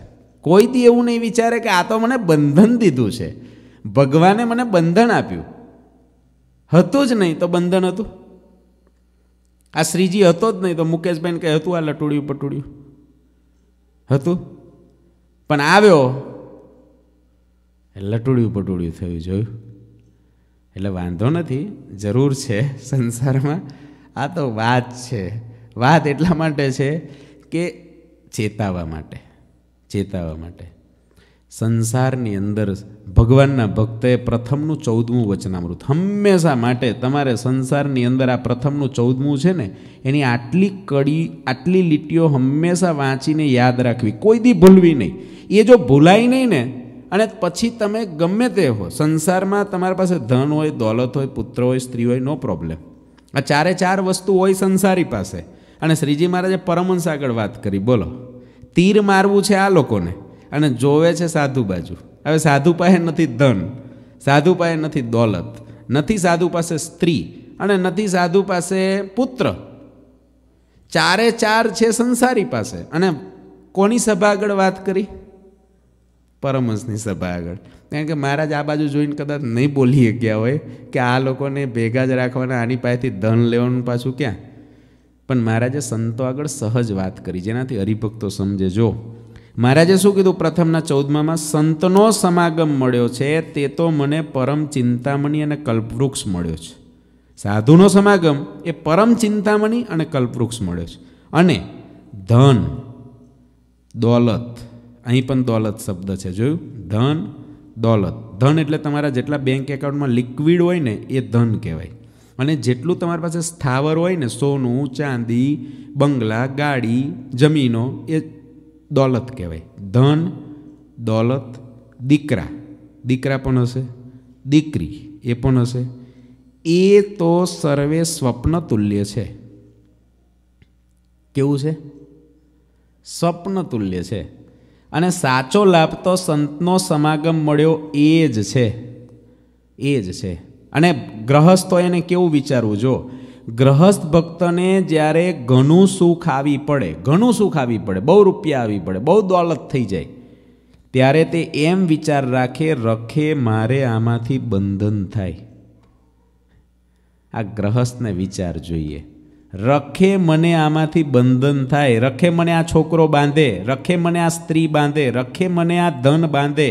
કોઈથી એવું નહીં વિચારે કે આ તો મને બંધન દીધું છે ભગવાને મને બંધન આપ્યું હતું જ નહીં તો બંધન હતું આ શ્રીજી હતો જ નહીં તો મુકેશબેન કહે હતું આ લટુડ્યું પટુડ્યું હતું પણ આવ્યો લટુડ્યું પટુડ્યું થયું જોયું એટલે વાંધો નથી જરૂર છે સંસારમાં આ તો વાત છે વાત એટલા માટે છે કે ચેતાવા માટે ચેતાવા માટે સંસારની અંદર ભગવાનના ભક્તે પ્રથમનું ચૌદમું વચનામૃત હંમેશા માટે તમારે સંસારની અંદર આ પ્રથમનું ચૌદમું છે ને એની આટલી કડી આટલી લીટીઓ હંમેશા વાંચીને યાદ રાખવી કોઈ દી ભૂલવી નહીં એ જો ભૂલાય નહીં ને અને પછી તમે ગમે તે હો સંસારમાં તમારી પાસે ધન હોય દોલત હોય પુત્ર હોય સ્ત્રી હોય નો પ્રોબ્લેમ આ ચારે ચાર વસ્તુ હોય સંસારી પાસે અને શ્રીજી મહારાજે પરમહંસ આગળ વાત કરી બોલો તીર મારવું છે આ લોકોને અને જોવે છે સાધુ બાજુ હવે સાધુ પાસે નથી ધન સાધુ પાસે નથી દોલત નથી સાધુ પાસે સ્ત્રી અને નથી સાધુ પાસે પુત્ર ચારે ચાર છે સંસારી પાસે અને કોની સભા આગળ વાત કરી પરમહંસની સભા આગળ કારણ કે મહારાજ આ બાજુ જોઈને કદાચ નહીં બોલી ગયા હોય કે આ લોકોને ભેગા જ રાખવાના આની પાસેથી ધન લેવાનું પાછું ક્યાં પણ મહારાજે સંતો આગળ સહજ વાત કરી જેનાથી હરિભક્તો સમજે જો મહારાજે શું કીધું પ્રથમના ચૌદમામાં સંતનો સમાગમ મળ્યો છે તે તો મને પરમ ચિંતામણી અને કલ્પવૃક્ષ મળ્યો છે સાધુનો સમાગમ એ પરમ ચિંતામણી અને કલ્પવૃક્ષ મળ્યો છે અને ધન દોલત અહીં પણ દોલત શબ્દ છે જોયું ધન દોલત ધન એટલે તમારા જેટલા બેંક એકાઉન્ટમાં લિક્વિડ હોય ને એ ધન કહેવાય અને જેટલું તમારી પાસે સ્થાવર હોય ને સોનું ચાંદી બંગલા ગાડી જમીનો એ દોલત કહેવાય ધન દોલત દીકરા દીકરા પણ હશે દીકરી એ પણ હશે એ તો સર્વે સ્વપ્ન તુલ્ય છે કેવું છે સ્વપ્ન તુલ્ય છે અને સાચો લાભ તો સંતનો સમાગમ મળ્યો એ જ છે એ જ છે અને ગ્રહસ્થો એને કેવું વિચારવું જો ગ્રહસ્થ ભક્તને જ્યારે ઘણું સુખ આવી પડે ઘણું સુખ આવી પડે બહુ રૂપિયા આવી પડે બહુ દોલત થઈ જાય ત્યારે તે એમ વિચાર રાખે રખે મારે આમાંથી બંધન થાય આ ગ્રહસ્થને વિચાર જોઈએ રખે મને આમાંથી બંધન થાય રખે મને આ છોકરો બાંધે રખે મને આ સ્ત્રી બાંધે રખે મને આ ધન બાંધે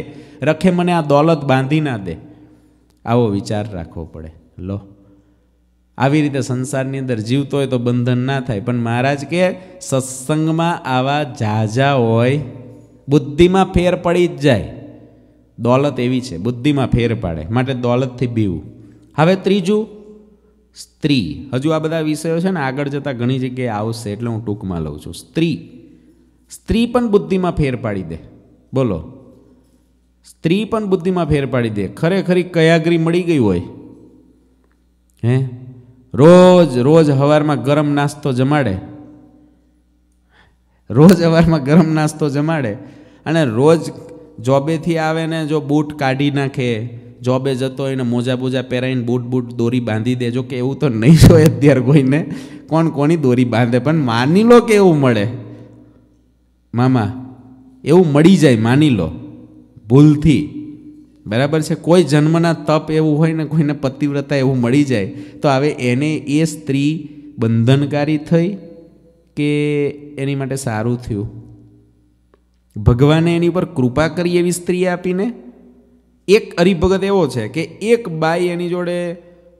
રખે મને આ દોલત બાંધી ના દે આવો વિચાર રાખવો પડે લો આવી રીતે સંસારની અંદર જીવતો હોય તો બંધન ના થાય પણ મહારાજ કે સત્સંગમાં આવા ઝાઝા હોય બુદ્ધિમાં ફેર પડી જ જાય દોલત એવી છે બુદ્ધિમાં ફેર પાડે માટે દોલતથી બીવું હવે ત્રીજું સ્ત્રી હજુ આ બધા વિષયો છે ને આગળ જતાં ઘણી જગ્યાએ આવશે એટલે હું ટૂંકમાં લઉં છું સ્ત્રી સ્ત્રી પણ બુદ્ધિમાં ફેર પાડી દે બોલો સ્ત્રી પણ બુદ્ધિમાં ફેર પાડી દે ખરેખરી કયાગરી મળી ગઈ હોય હે રોજ રોજ હવારમાં ગરમ નાસ્તો જમાડે રોજ હવારમાં ગરમ નાસ્તો જમાડે અને રોજ જોબેથી આવે ને જો બૂટ કાઢી નાખે જોબે જતો હોય એને મોજા બોજા પહેરાવીને બૂટ બૂટ દોરી બાંધી દે જો કે એવું તો નહીં જોઈએ અત્યારે કોઈને કોણ કોની દોરી બાંધે પણ માની લો કે એવું મળે મામા એવું મળી જાય માની લો ભૂલથી બરાબર છે કોઈ જન્મના તપ એવું હોય ને કોઈને પતિવ્રતા એવું મળી જાય તો હવે એને એ સ્ત્રી બંધનકારી થઈ કે એની માટે સારું થયું ભગવાને એની પર કૃપા કરી એવી સ્ત્રી આપીને એક હરિભગત એવો છે કે એક બાઈ એની જોડે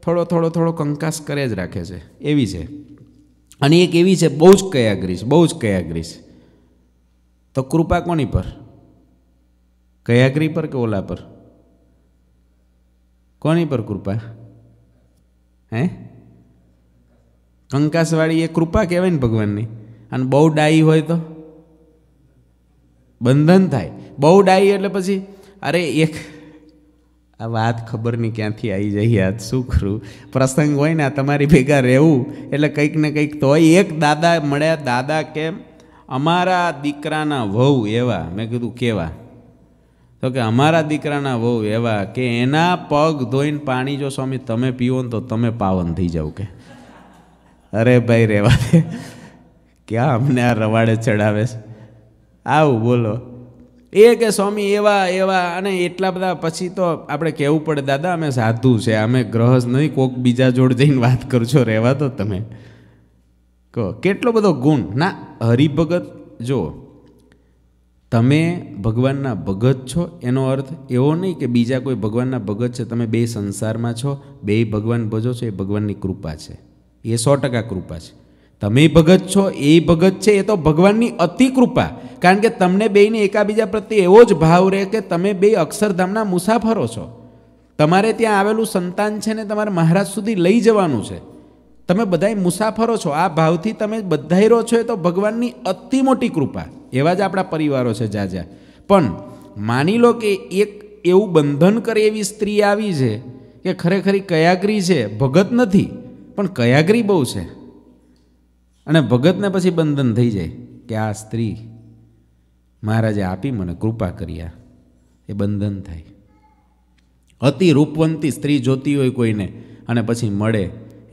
થોડો થોડો થોડો કંકાસ કરે જ રાખે છે એવી છે અને એક એવી છે બહુ જ કયાગ્રીશ બહુ જ કયાગ્રીશ તો કૃપા કોની પર કયાગ્રી પર કે ઓલા પર કોની પર કૃપા હે કંકાસવાળી એ કૃપા કહેવાય ને ભગવાનની અને બહુ ડાઈ હોય તો બંધન થાય બહુ ડાઈ એટલે પછી અરે એક આ વાત ખબર નહીં ક્યાંથી આવી જઈ યાદ શું ખરું પ્રસંગ હોય ને તમારી ભેગા રહેવું એટલે કંઈક ને કંઈક તો એક દાદા મળ્યા દાદા કેમ અમારા દીકરાના વહુ એવા મેં કીધું કેવા તો કે અમારા દીકરાના વહુ એવા કે એના પગ ધોઈને પાણી જો સ્વામી તમે પીવો ને તો તમે પાવન થઈ જાવ કે અરે ભાઈ રહેવા દે ક્યાં અમને આ રવાડે ચડાવે છે આવું બોલો એ કે સ્વામી એવા એવા અને એટલા બધા પછી તો આપણે કહેવું પડે દાદા અમે સાધુ છે અમે ગ્રહસ નહીં કોક બીજા જોડ જઈને વાત કરશો રહેવા તો તમે કહો કેટલો બધો ગુણ ના હરિભગત જુઓ તમે ભગવાનના ભગત છો એનો અર્થ એવો નહીં કે બીજા કોઈ ભગવાનના ભગત છે તમે બે સંસારમાં છો બે ભગવાન ભજો છો એ ભગવાનની કૃપા છે એ સો ટકા કૃપા છે તમે ભગત છો એ ભગત છે એ તો ભગવાનની અતિ કૃપા કારણ કે તમને બેને એકાબીજા પ્રત્યે એવો જ ભાવ રહે કે તમે બે અક્ષરધામના મુસાફરો છો તમારે ત્યાં આવેલું સંતાન છે ને તમારે મહારાજ સુધી લઈ જવાનું છે તમે બધાય મુસાફરો છો આ ભાવથી તમે બધાય રહો છો એ તો ભગવાનની અતિ મોટી કૃપા એવા જ આપણા પરિવારો છે જાજા પણ માની લો કે એક એવું બંધન કરે એવી સ્ત્રી આવી છે કે ખરેખર કયાગરી છે ભગત નથી પણ કયાગરી બહુ છે અને ભગતને પછી બંધન થઈ જાય કે આ સ્ત્રી મહારાજે આપી મને કૃપા કર્યા એ બંધન થાય અતિ રૂપવંતી સ્ત્રી જોતી હોય કોઈને અને પછી મળે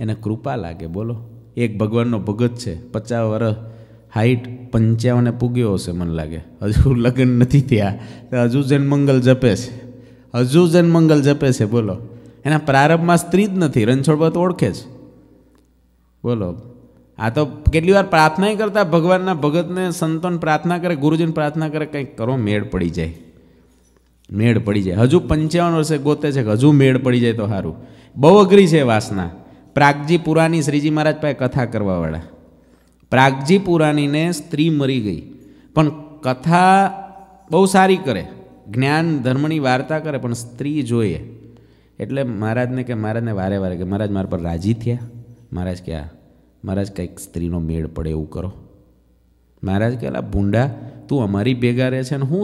એને કૃપા લાગે બોલો એક ભગવાનનો ભગત છે પચાસ વર્ષ હાઈટ પંચાવને પૂગ્યો હશે મને લાગે હજુ લગ્ન નથી થયા હજુ જન મંગલ જપે છે હજુ જન મંગલ જપે છે બોલો એના પ્રારંભમાં સ્ત્રી જ નથી રણછોડબા તો ઓળખે છે બોલો આ તો કેટલી વાર પ્રાર્થના કરતા ભગવાનના ભગતને સંતોન પ્રાર્થના કરે ગુરુજીને પ્રાર્થના કરે કંઈક કરો મેળ પડી જાય મેળ પડી જાય હજુ પંચાવન વર્ષે ગોતે છે કે હજુ મેળ પડી જાય તો સારું બહુ અઘરી છે વાસના પ્રાગજી પુરાની શ્રીજી મહારાજ પાસે કથા કરવાવાળા પ્રાગજી પુરાણીને સ્ત્રી મરી ગઈ પણ કથા બહુ સારી કરે જ્ઞાન ધર્મની વાર્તા કરે પણ સ્ત્રી જોઈએ એટલે મહારાજને કે મહારાજને વારે વારે કે મહારાજ મારા પર રાજી થયા મહારાજ કહે આ મહારાજ કંઈક સ્ત્રીનો મેળ પડે એવું કરો મહારાજ કહેલા ભૂંડા તું અમારી ભેગા રહે છે ને હું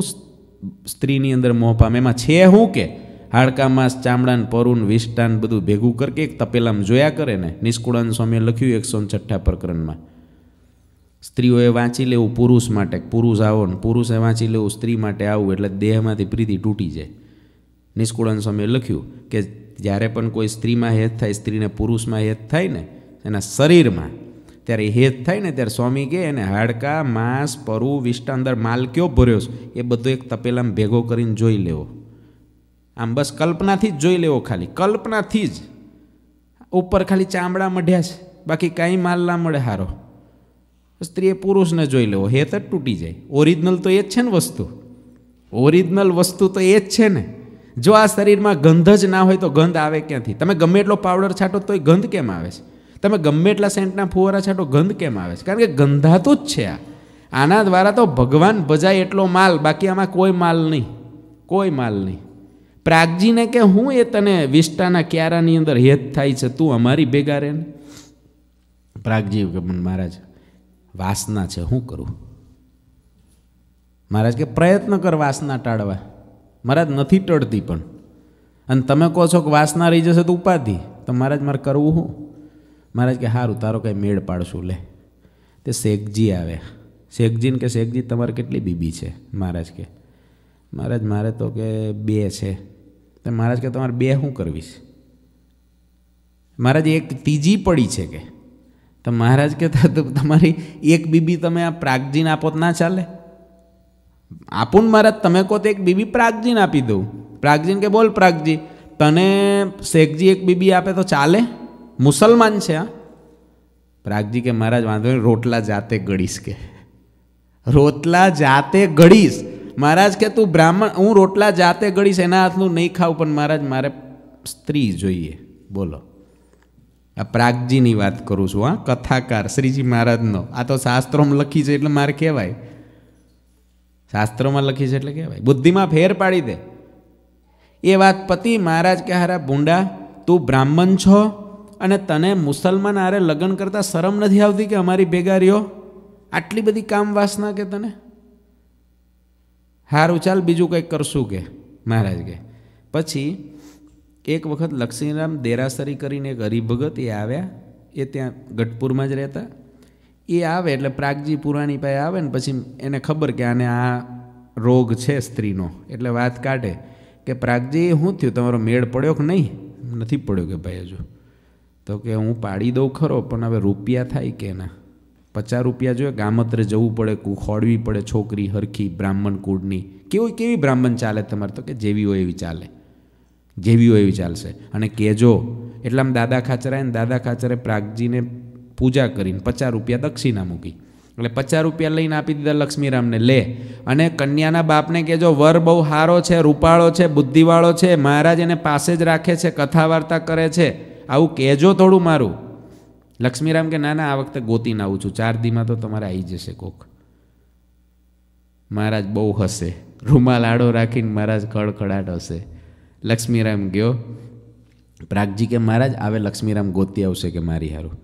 સ્ત્રીની અંદર મોહ પામે એમાં છે હું કે હાડકા માંસ ચામડાન પરુન વિષ્ટાન બધું ભેગું કર કે એક તપેલામાં જોયા કરે ને નિષ્કુળાન સ્વામીએ લખ્યું એકસો છઠ્ઠા પ્રકરણમાં સ્ત્રીઓએ વાંચી લેવું પુરુષ માટે પુરુષ આવો ને પુરુષે વાંચી લેવું સ્ત્રી માટે આવું એટલે દેહમાંથી પ્રીતિ તૂટી જાય નિષ્કુળન સ્વામીએ લખ્યું કે જ્યારે પણ કોઈ સ્ત્રીમાં હેત થાય સ્ત્રીને પુરુષમાં હેત થાય ને એના શરીરમાં ત્યારે હેત થાય ને ત્યારે સ્વામી કહે એને હાડકા માંસ પરુ વિષ્ટા અંદર માલ કયો ભર્યો છે એ બધો એક તપેલામાં ભેગો કરીને જોઈ લેવો આમ બસ કલ્પનાથી જ જોઈ લેવો ખાલી કલ્પનાથી જ ઉપર ખાલી ચામડા મઢ્યા છે બાકી કાંઈ માલ ના મળે હારો સ્ત્રીએ પુરુષને જોઈ લેવો હેતર તૂટી જાય ઓરિજિનલ તો એ જ છે ને વસ્તુ ઓરિજિનલ વસ્તુ તો એ જ છે ને જો આ શરીરમાં ગંધ જ ના હોય તો ગંધ આવે ક્યાંથી તમે ગમે એટલો પાવડર છાંટો તો એ ગંધ કેમ આવે છે તમે ગમે એટલા સેન્ટના ફુવારા છાંટો ગંધ કેમ આવે છે કારણ કે ગંધાતું જ છે આ આના દ્વારા તો ભગવાન ભજાય એટલો માલ બાકી આમાં કોઈ માલ નહીં કોઈ માલ નહીં પ્રાગજીને કે હું એ તને વિષ્ટાના ક્યારાની અંદર હેત થાય છે તું અમારી ભેગા રહે ને પ્રાગજી કે મહારાજ વાસના છે શું કરું મહારાજ કે પ્રયત્ન કર વાસના ટાળવા મહારાજ નથી ટળતી પણ અને તમે કહો છો કે વાસના રહી જશે તો ઉપાધિ તો મહારાજ મારે કરવું શું મહારાજ કે સારું તારો કંઈ મેળ પાડશું લે તે શેખજી આવે શેખજીને કે શેખજી તમારે કેટલી બીબી છે મહારાજ કે મહારાજ મારે તો કે બે છે તો મહારાજ કે તમારે બે શું કરવી છે મહારાજ એક ત્રીજી પડી છે કે તો મહારાજ કહેતા તો તમારી એક બીબી તમે આ પ્રાગજીન આપો તો ના ચાલે આપું ને મહારાજ તમે કહો તો એક બીબી પ્રાગજીન આપી દઉં પ્રાગજીન કે બોલ પ્રાગજી તને શેખજી એક બીબી આપે તો ચાલે મુસલમાન છે આ પ્રાગજી કે મહારાજ વાંધો નહીં રોટલા જાતે ગળીશ કે રોટલા જાતે ગળીશ મહારાજ કે તું બ્રાહ્મણ હું રોટલા જાતે ગળીશ એના હાથનું નહીં ખાવું પણ મહારાજ મારે સ્ત્રી જોઈએ બોલો આ પ્રાગજીની વાત કરું છું હા કથાકાર શ્રીજી મહારાજનો આ તો શાસ્ત્રોમાં લખી છે એટલે મારે કહેવાય શાસ્ત્રોમાં લખી છે એટલે કહેવાય બુદ્ધિમાં ફેર પાડી દે એ વાત પતિ મહારાજ કે હારા ભૂંડા તું બ્રાહ્મણ છો અને તને મુસલમાન આરે લગ્ન કરતાં શરમ નથી આવતી કે અમારી ભેગારીઓ આટલી બધી કામ વાસના કે તને હારું ચાલ બીજું કંઈક કરશું કે મહારાજ કે પછી એક વખત લક્ષ્મીરામ દેરાસરી કરીને એક હરિભગત એ આવ્યા એ ત્યાં ગઢપુરમાં જ રહેતા એ આવે એટલે પ્રાગજી પુરાણી પાસે આવે ને પછી એને ખબર કે આને આ રોગ છે સ્ત્રીનો એટલે વાત કાઢે કે પ્રાગજી શું થયું તમારો મેળ પડ્યો કે નહીં નથી પડ્યો કે ભાઈ હજુ તો કે હું પાડી દઉં ખરો પણ હવે રૂપિયા થાય કે ના પચાસ રૂપિયા જોઈએ ગામત્રે જવું પડે કું ખોડવી પડે છોકરી હરખી બ્રાહ્મણ કુળની કેવી કેવી બ્રાહ્મણ ચાલે તમારે તો કે જેવી હોય એવી ચાલે જેવી હોય એવી ચાલશે અને કહેજો એટલે આમ દાદા ખાચરાએ ને દાદા ખાચરે પ્રાગજીને પૂજા કરીને પચાસ રૂપિયા દક્ષિણા મૂકી એટલે પચાસ રૂપિયા લઈને આપી દીધા લક્ષ્મીરામને લે અને કન્યાના બાપને કહેજો વર બહુ સારો છે રૂપાળો છે બુદ્ધિવાળો છે મહારાજ એને પાસે જ રાખે છે કથા વાર્તા કરે છે આવું કહેજો થોડું મારું લક્ષ્મીરામ કે ના ના આ વખતે ગોતીને આવું છું ચાર દીમાં તો તમારે આવી જશે કોક મહારાજ બહુ હશે રૂમાલ આડો રાખીને મહારાજ કડખડાટ હશે લક્ષ્મીરામ ગયો પ્રાગજી કે મહારાજ આવે લક્ષ્મીરામ ગોતી આવશે કે મારી હારું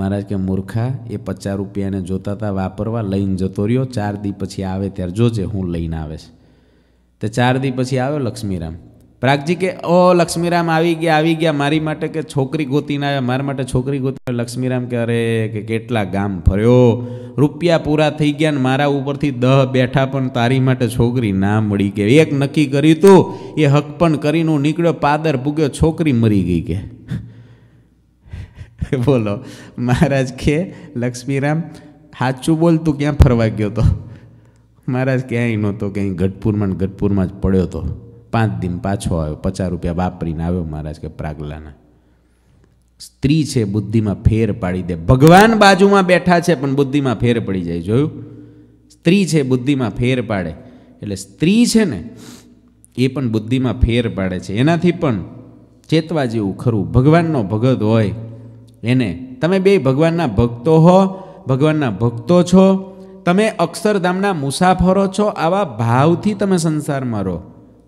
મહારાજ કે મૂર્ખા એ પચાસ રૂપિયાને જોતા હતા વાપરવા લઈને જતો રહ્યો ચાર દી પછી આવે ત્યારે જોજે હું લઈને આવે છે તે ચાર દી પછી આવ્યો લક્ષ્મીરામ પ્રાગજી કે ઓ લક્ષ્મીરામ આવી ગયા આવી ગયા મારી માટે કે છોકરી ગોતીને આવ્યા મારા માટે છોકરી ગોતી લક્ષ્મીરામ કે અરે કે કેટલા ગામ ફર્યો રૂપિયા પૂરા થઈ ગયા ને મારા ઉપરથી દહ બેઠા પણ તારી માટે છોકરી ના મળી કે એક નક્કી કર્યું તું એ હક પણ કરીને હું નીકળ્યો પાદર પૂગ્યો છોકરી મરી ગઈ કે બોલો મહારાજ કે લક્ષ્મીરામ સાચું બોલ તું ક્યાં ફરવા ગયો તો મહારાજ ક્યાંય નહોતો ક્યાંય ગઢપુરમાં ગઢપુરમાં જ પડ્યો હતો પાંચ દિન પાછો આવ્યો પચાસ રૂપિયા વાપરીને આવ્યો મહારાજ કે પ્રાગલાના સ્ત્રી છે બુદ્ધિમાં ફેર પાડી દે ભગવાન બાજુમાં બેઠા છે પણ બુદ્ધિમાં ફેર પડી જાય જોયું સ્ત્રી છે બુદ્ધિમાં ફેર પાડે એટલે સ્ત્રી છે ને એ પણ બુદ્ધિમાં ફેર પાડે છે એનાથી પણ ચેતવા જેવું ખરું ભગવાનનો ભગત હોય એને તમે બે ભગવાનના ભક્તો હો ભગવાનના ભક્તો છો તમે અક્ષરધામના મુસાફરો છો આવા ભાવથી તમે સંસારમાં રહો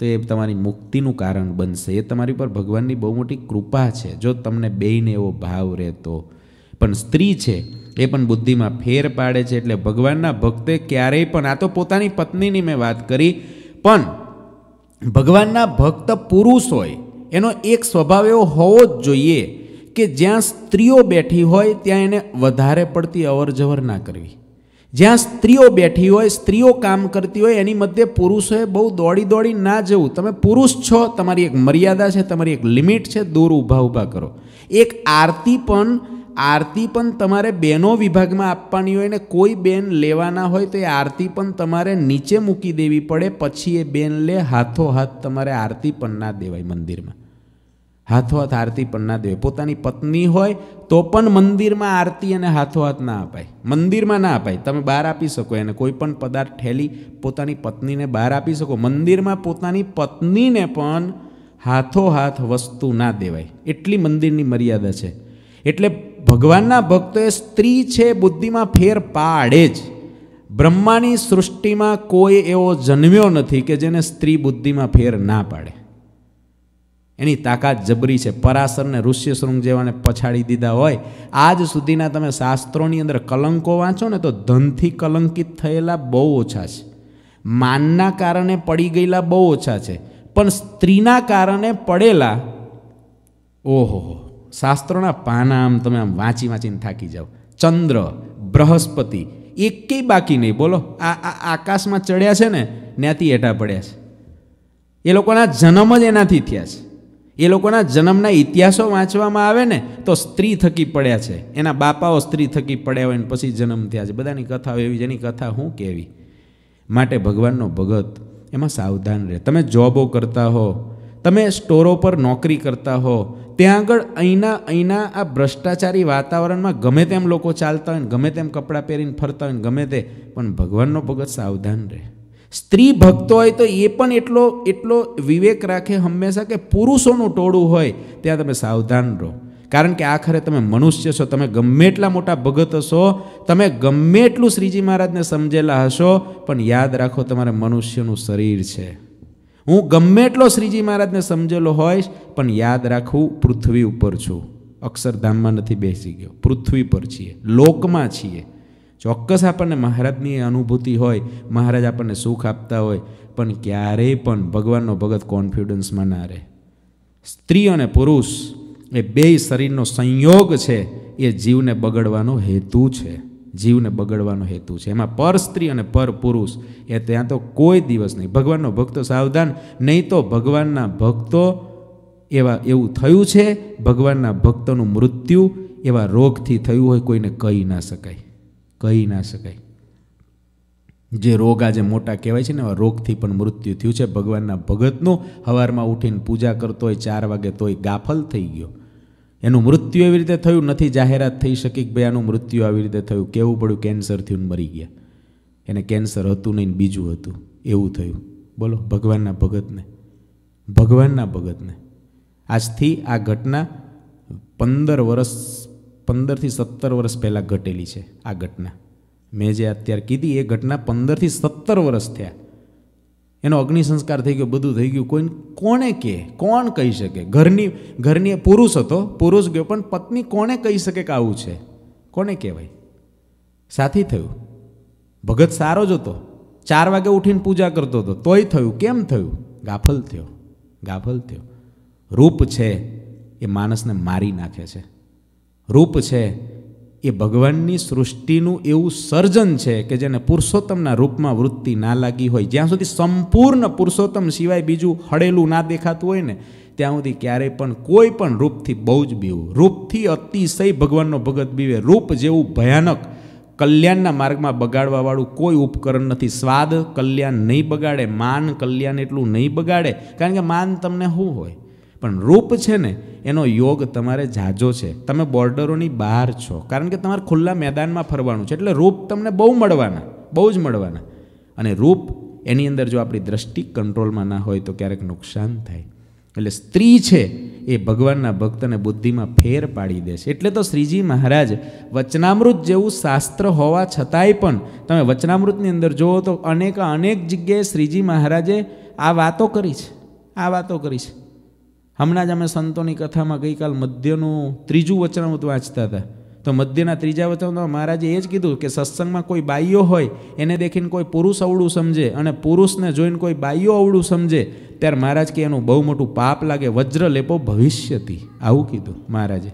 તો એ તમારી મુક્તિનું કારણ બનશે એ તમારી પર ભગવાનની બહુ મોટી કૃપા છે જો તમને બેયને એવો ભાવ રહેતો પણ સ્ત્રી છે એ પણ બુદ્ધિમાં ફેર પાડે છે એટલે ભગવાનના ભક્તે ક્યારેય પણ આ તો પોતાની પત્નીની મેં વાત કરી પણ ભગવાનના ભક્ત પુરુષ હોય એનો એક સ્વભાવ એવો હોવો જ જોઈએ કે જ્યાં સ્ત્રીઓ બેઠી હોય ત્યાં એને વધારે પડતી અવરજવર ના કરવી જ્યાં સ્ત્રીઓ બેઠી હોય સ્ત્રીઓ કામ કરતી હોય એની મધ્યે પુરુષોએ બહુ દોડી દોડી ના જવું તમે પુરુષ છો તમારી એક મર્યાદા છે તમારી એક લિમિટ છે દૂર ઊભા ઊભા કરો એક આરતી પણ આરતી પણ તમારે બેનો વિભાગમાં આપવાની હોય ને કોઈ બેન લેવાના હોય તો એ આરતી પણ તમારે નીચે મૂકી દેવી પડે પછી એ બેન લે હાથો હાથ તમારે આરતી પણ ના દેવાય મંદિરમાં હાથો હાથ આરતી પણ ના દેવાય પોતાની પત્ની હોય તો પણ મંદિરમાં આરતી અને હાથો હાથ ના અપાય મંદિરમાં ના અપાય તમે બહાર આપી શકો એને કોઈ પણ પદાર્થ ઠેલી પોતાની પત્નીને બહાર આપી શકો મંદિરમાં પોતાની પત્નીને પણ હાથો હાથ વસ્તુ ના દેવાય એટલી મંદિરની મર્યાદા છે એટલે ભગવાનના ભક્તોએ સ્ત્રી છે બુદ્ધિમાં ફેર પાડે જ બ્રહ્માની સૃષ્ટિમાં કોઈ એવો જન્મ્યો નથી કે જેને સ્ત્રી બુદ્ધિમાં ફેર ના પાડે એની તાકાત જબરી છે પરાશરને ઋષ્યશૃંગ જેવાને પછાડી દીધા હોય આજ સુધીના તમે શાસ્ત્રોની અંદર કલંકો વાંચો ને તો ધનથી કલંકિત થયેલા બહુ ઓછા છે માનના કારણે પડી ગયેલા બહુ ઓછા છે પણ સ્ત્રીના કારણે પડેલા ઓહો શાસ્ત્રોના પાના આમ તમે આમ વાંચી વાંચીને થાકી જાઓ ચંદ્ર બૃહસ્પતિ એકેય બાકી નહીં બોલો આ આ આકાશમાં ચડ્યા છે ને ત્યાંથી એટા પડ્યા છે એ લોકોના જન્મ જ એનાથી થયા છે એ લોકોના જન્મના ઇતિહાસો વાંચવામાં આવે ને તો સ્ત્રી થકી પડ્યા છે એના બાપાઓ સ્ત્રી થકી પડ્યા હોય ને પછી જન્મ થયા છે બધાની કથાઓ એવી જેની કથા હું કહેવી માટે ભગવાનનો ભગત એમાં સાવધાન રહે તમે જોબો કરતા હો તમે સ્ટોરો પર નોકરી કરતા હો ત્યાં આગળ અહીંના અહીંના આ ભ્રષ્ટાચારી વાતાવરણમાં ગમે તેમ લોકો ચાલતા હોય ને ગમે તેમ કપડાં પહેરીને ફરતા હોય ને ગમે તે પણ ભગવાનનો ભગત સાવધાન રહે સ્ત્રી ભક્તો હોય તો એ પણ એટલો એટલો વિવેક રાખે હંમેશા કે પુરુષોનું ટોળું હોય ત્યાં તમે સાવધાન રહો કારણ કે આખરે તમે મનુષ્ય છો તમે ગમે એટલા મોટા ભગત હશો તમે ગમે એટલું શ્રીજી મહારાજને સમજેલા હશો પણ યાદ રાખો તમારે મનુષ્યનું શરીર છે હું ગમે એટલો શ્રીજી મહારાજને સમજેલો હોઈશ પણ યાદ રાખવું પૃથ્વી ઉપર છું અક્ષરધામમાં નથી બેસી ગયો પૃથ્વી પર છીએ લોકમાં છીએ ચોક્કસ આપણને મહારાજની અનુભૂતિ હોય મહારાજ આપણને સુખ આપતા હોય પણ ક્યારેય પણ ભગવાનનો ભગત કોન્ફિડન્સમાં ના રહે સ્ત્રી અને પુરુષ એ બે શરીરનો સંયોગ છે એ જીવને બગડવાનો હેતુ છે જીવને બગડવાનો હેતુ છે એમાં પર સ્ત્રી અને પર પુરુષ એ ત્યાં તો કોઈ દિવસ નહીં ભગવાનનો ભક્તો સાવધાન નહીં તો ભગવાનના ભક્તો એવા એવું થયું છે ભગવાનના ભક્તોનું મૃત્યુ એવા રોગથી થયું હોય કોઈને કહી ના શકાય કહી ના શકાય જે રોગ આજે મોટા કહેવાય છે ને એવા રોગથી પણ મૃત્યુ થયું છે ભગવાનના ભગતનું હવારમાં ઉઠીને પૂજા કરતો હોય ચાર વાગે તોય ગાફલ થઈ ગયો એનું મૃત્યુ એવી રીતે થયું નથી જાહેરાત થઈ શકી કે ભાઈ આનું મૃત્યુ આવી રીતે થયું કેવું પડ્યું કેન્સર થયું મરી ગયા એને કેન્સર હતું નહીં બીજું હતું એવું થયું બોલો ભગવાનના ભગતને ભગવાનના ભગતને આજથી આ ઘટના પંદર વર્ષ પંદરથી સત્તર વર્ષ પહેલાં ઘટેલી છે આ ઘટના મેં જે અત્યારે કીધી એ ઘટના પંદરથી સત્તર વર્ષ થયા એનો અગ્નિસંસ્કાર થઈ ગયો બધું થઈ ગયું કોઈ કોણે કહે કોણ કહી શકે ઘરની ઘરની પુરુષ હતો પુરુષ ગયો પણ પત્ની કોણે કહી શકે કે આવું છે કોને કહેવાય સાથી થયું ભગત સારો જ હતો ચાર વાગે ઉઠીને પૂજા કરતો હતો તોય થયું કેમ થયું ગાફલ થયો ગાફલ થયો રૂપ છે એ માણસને મારી નાખે છે રૂપ છે એ ભગવાનની સૃષ્ટિનું એવું સર્જન છે કે જેને પુરુષોત્તમના રૂપમાં વૃત્તિ ના લાગી હોય જ્યાં સુધી સંપૂર્ણ પુરુષોત્તમ સિવાય બીજું હળેલું ના દેખાતું હોય ને ત્યાં સુધી ક્યારેય પણ કોઈ પણ રૂપથી બહુ જ બીવું રૂપથી અતિશય ભગવાનનો ભગત બીવે રૂપ જેવું ભયાનક કલ્યાણના માર્ગમાં બગાડવાવાળું કોઈ ઉપકરણ નથી સ્વાદ કલ્યાણ નહીં બગાડે માન કલ્યાણ એટલું નહીં બગાડે કારણ કે માન તમને શું હોય પણ રૂપ છે ને એનો યોગ તમારે જાજો છે તમે બોર્ડરોની બહાર છો કારણ કે તમારે ખુલ્લા મેદાનમાં ફરવાનું છે એટલે રૂપ તમને બહુ મળવાના બહુ જ મળવાના અને રૂપ એની અંદર જો આપણી દ્રષ્ટિ કંટ્રોલમાં ના હોય તો ક્યારેક નુકસાન થાય એટલે સ્ત્રી છે એ ભગવાનના ભક્તને બુદ્ધિમાં ફેર પાડી દેશે એટલે તો શ્રીજી મહારાજ વચનામૃત જેવું શાસ્ત્ર હોવા છતાંય પણ તમે વચનામૃતની અંદર જુઓ તો અનેક અનેક જગ્યાએ શ્રીજી મહારાજે આ વાતો કરી છે આ વાતો કરી છે હમણાં જ અમે સંતોની કથામાં ગઈકાલ મધ્યનું ત્રીજું વચનામૃત વાંચતા હતા તો મધ્યના ત્રીજા વચનામૃતમાં મહારાજે એ જ કીધું કે સત્સંગમાં કોઈ બાઈઓ હોય એને દેખીને કોઈ પુરુષ અવળું સમજે અને પુરુષને જોઈને કોઈ બાઈઓ અવળું સમજે ત્યારે મહારાજ કે એનું બહુ મોટું પાપ લાગે વજ્ર લેપો ભવિષ્યથી આવું કીધું મહારાજે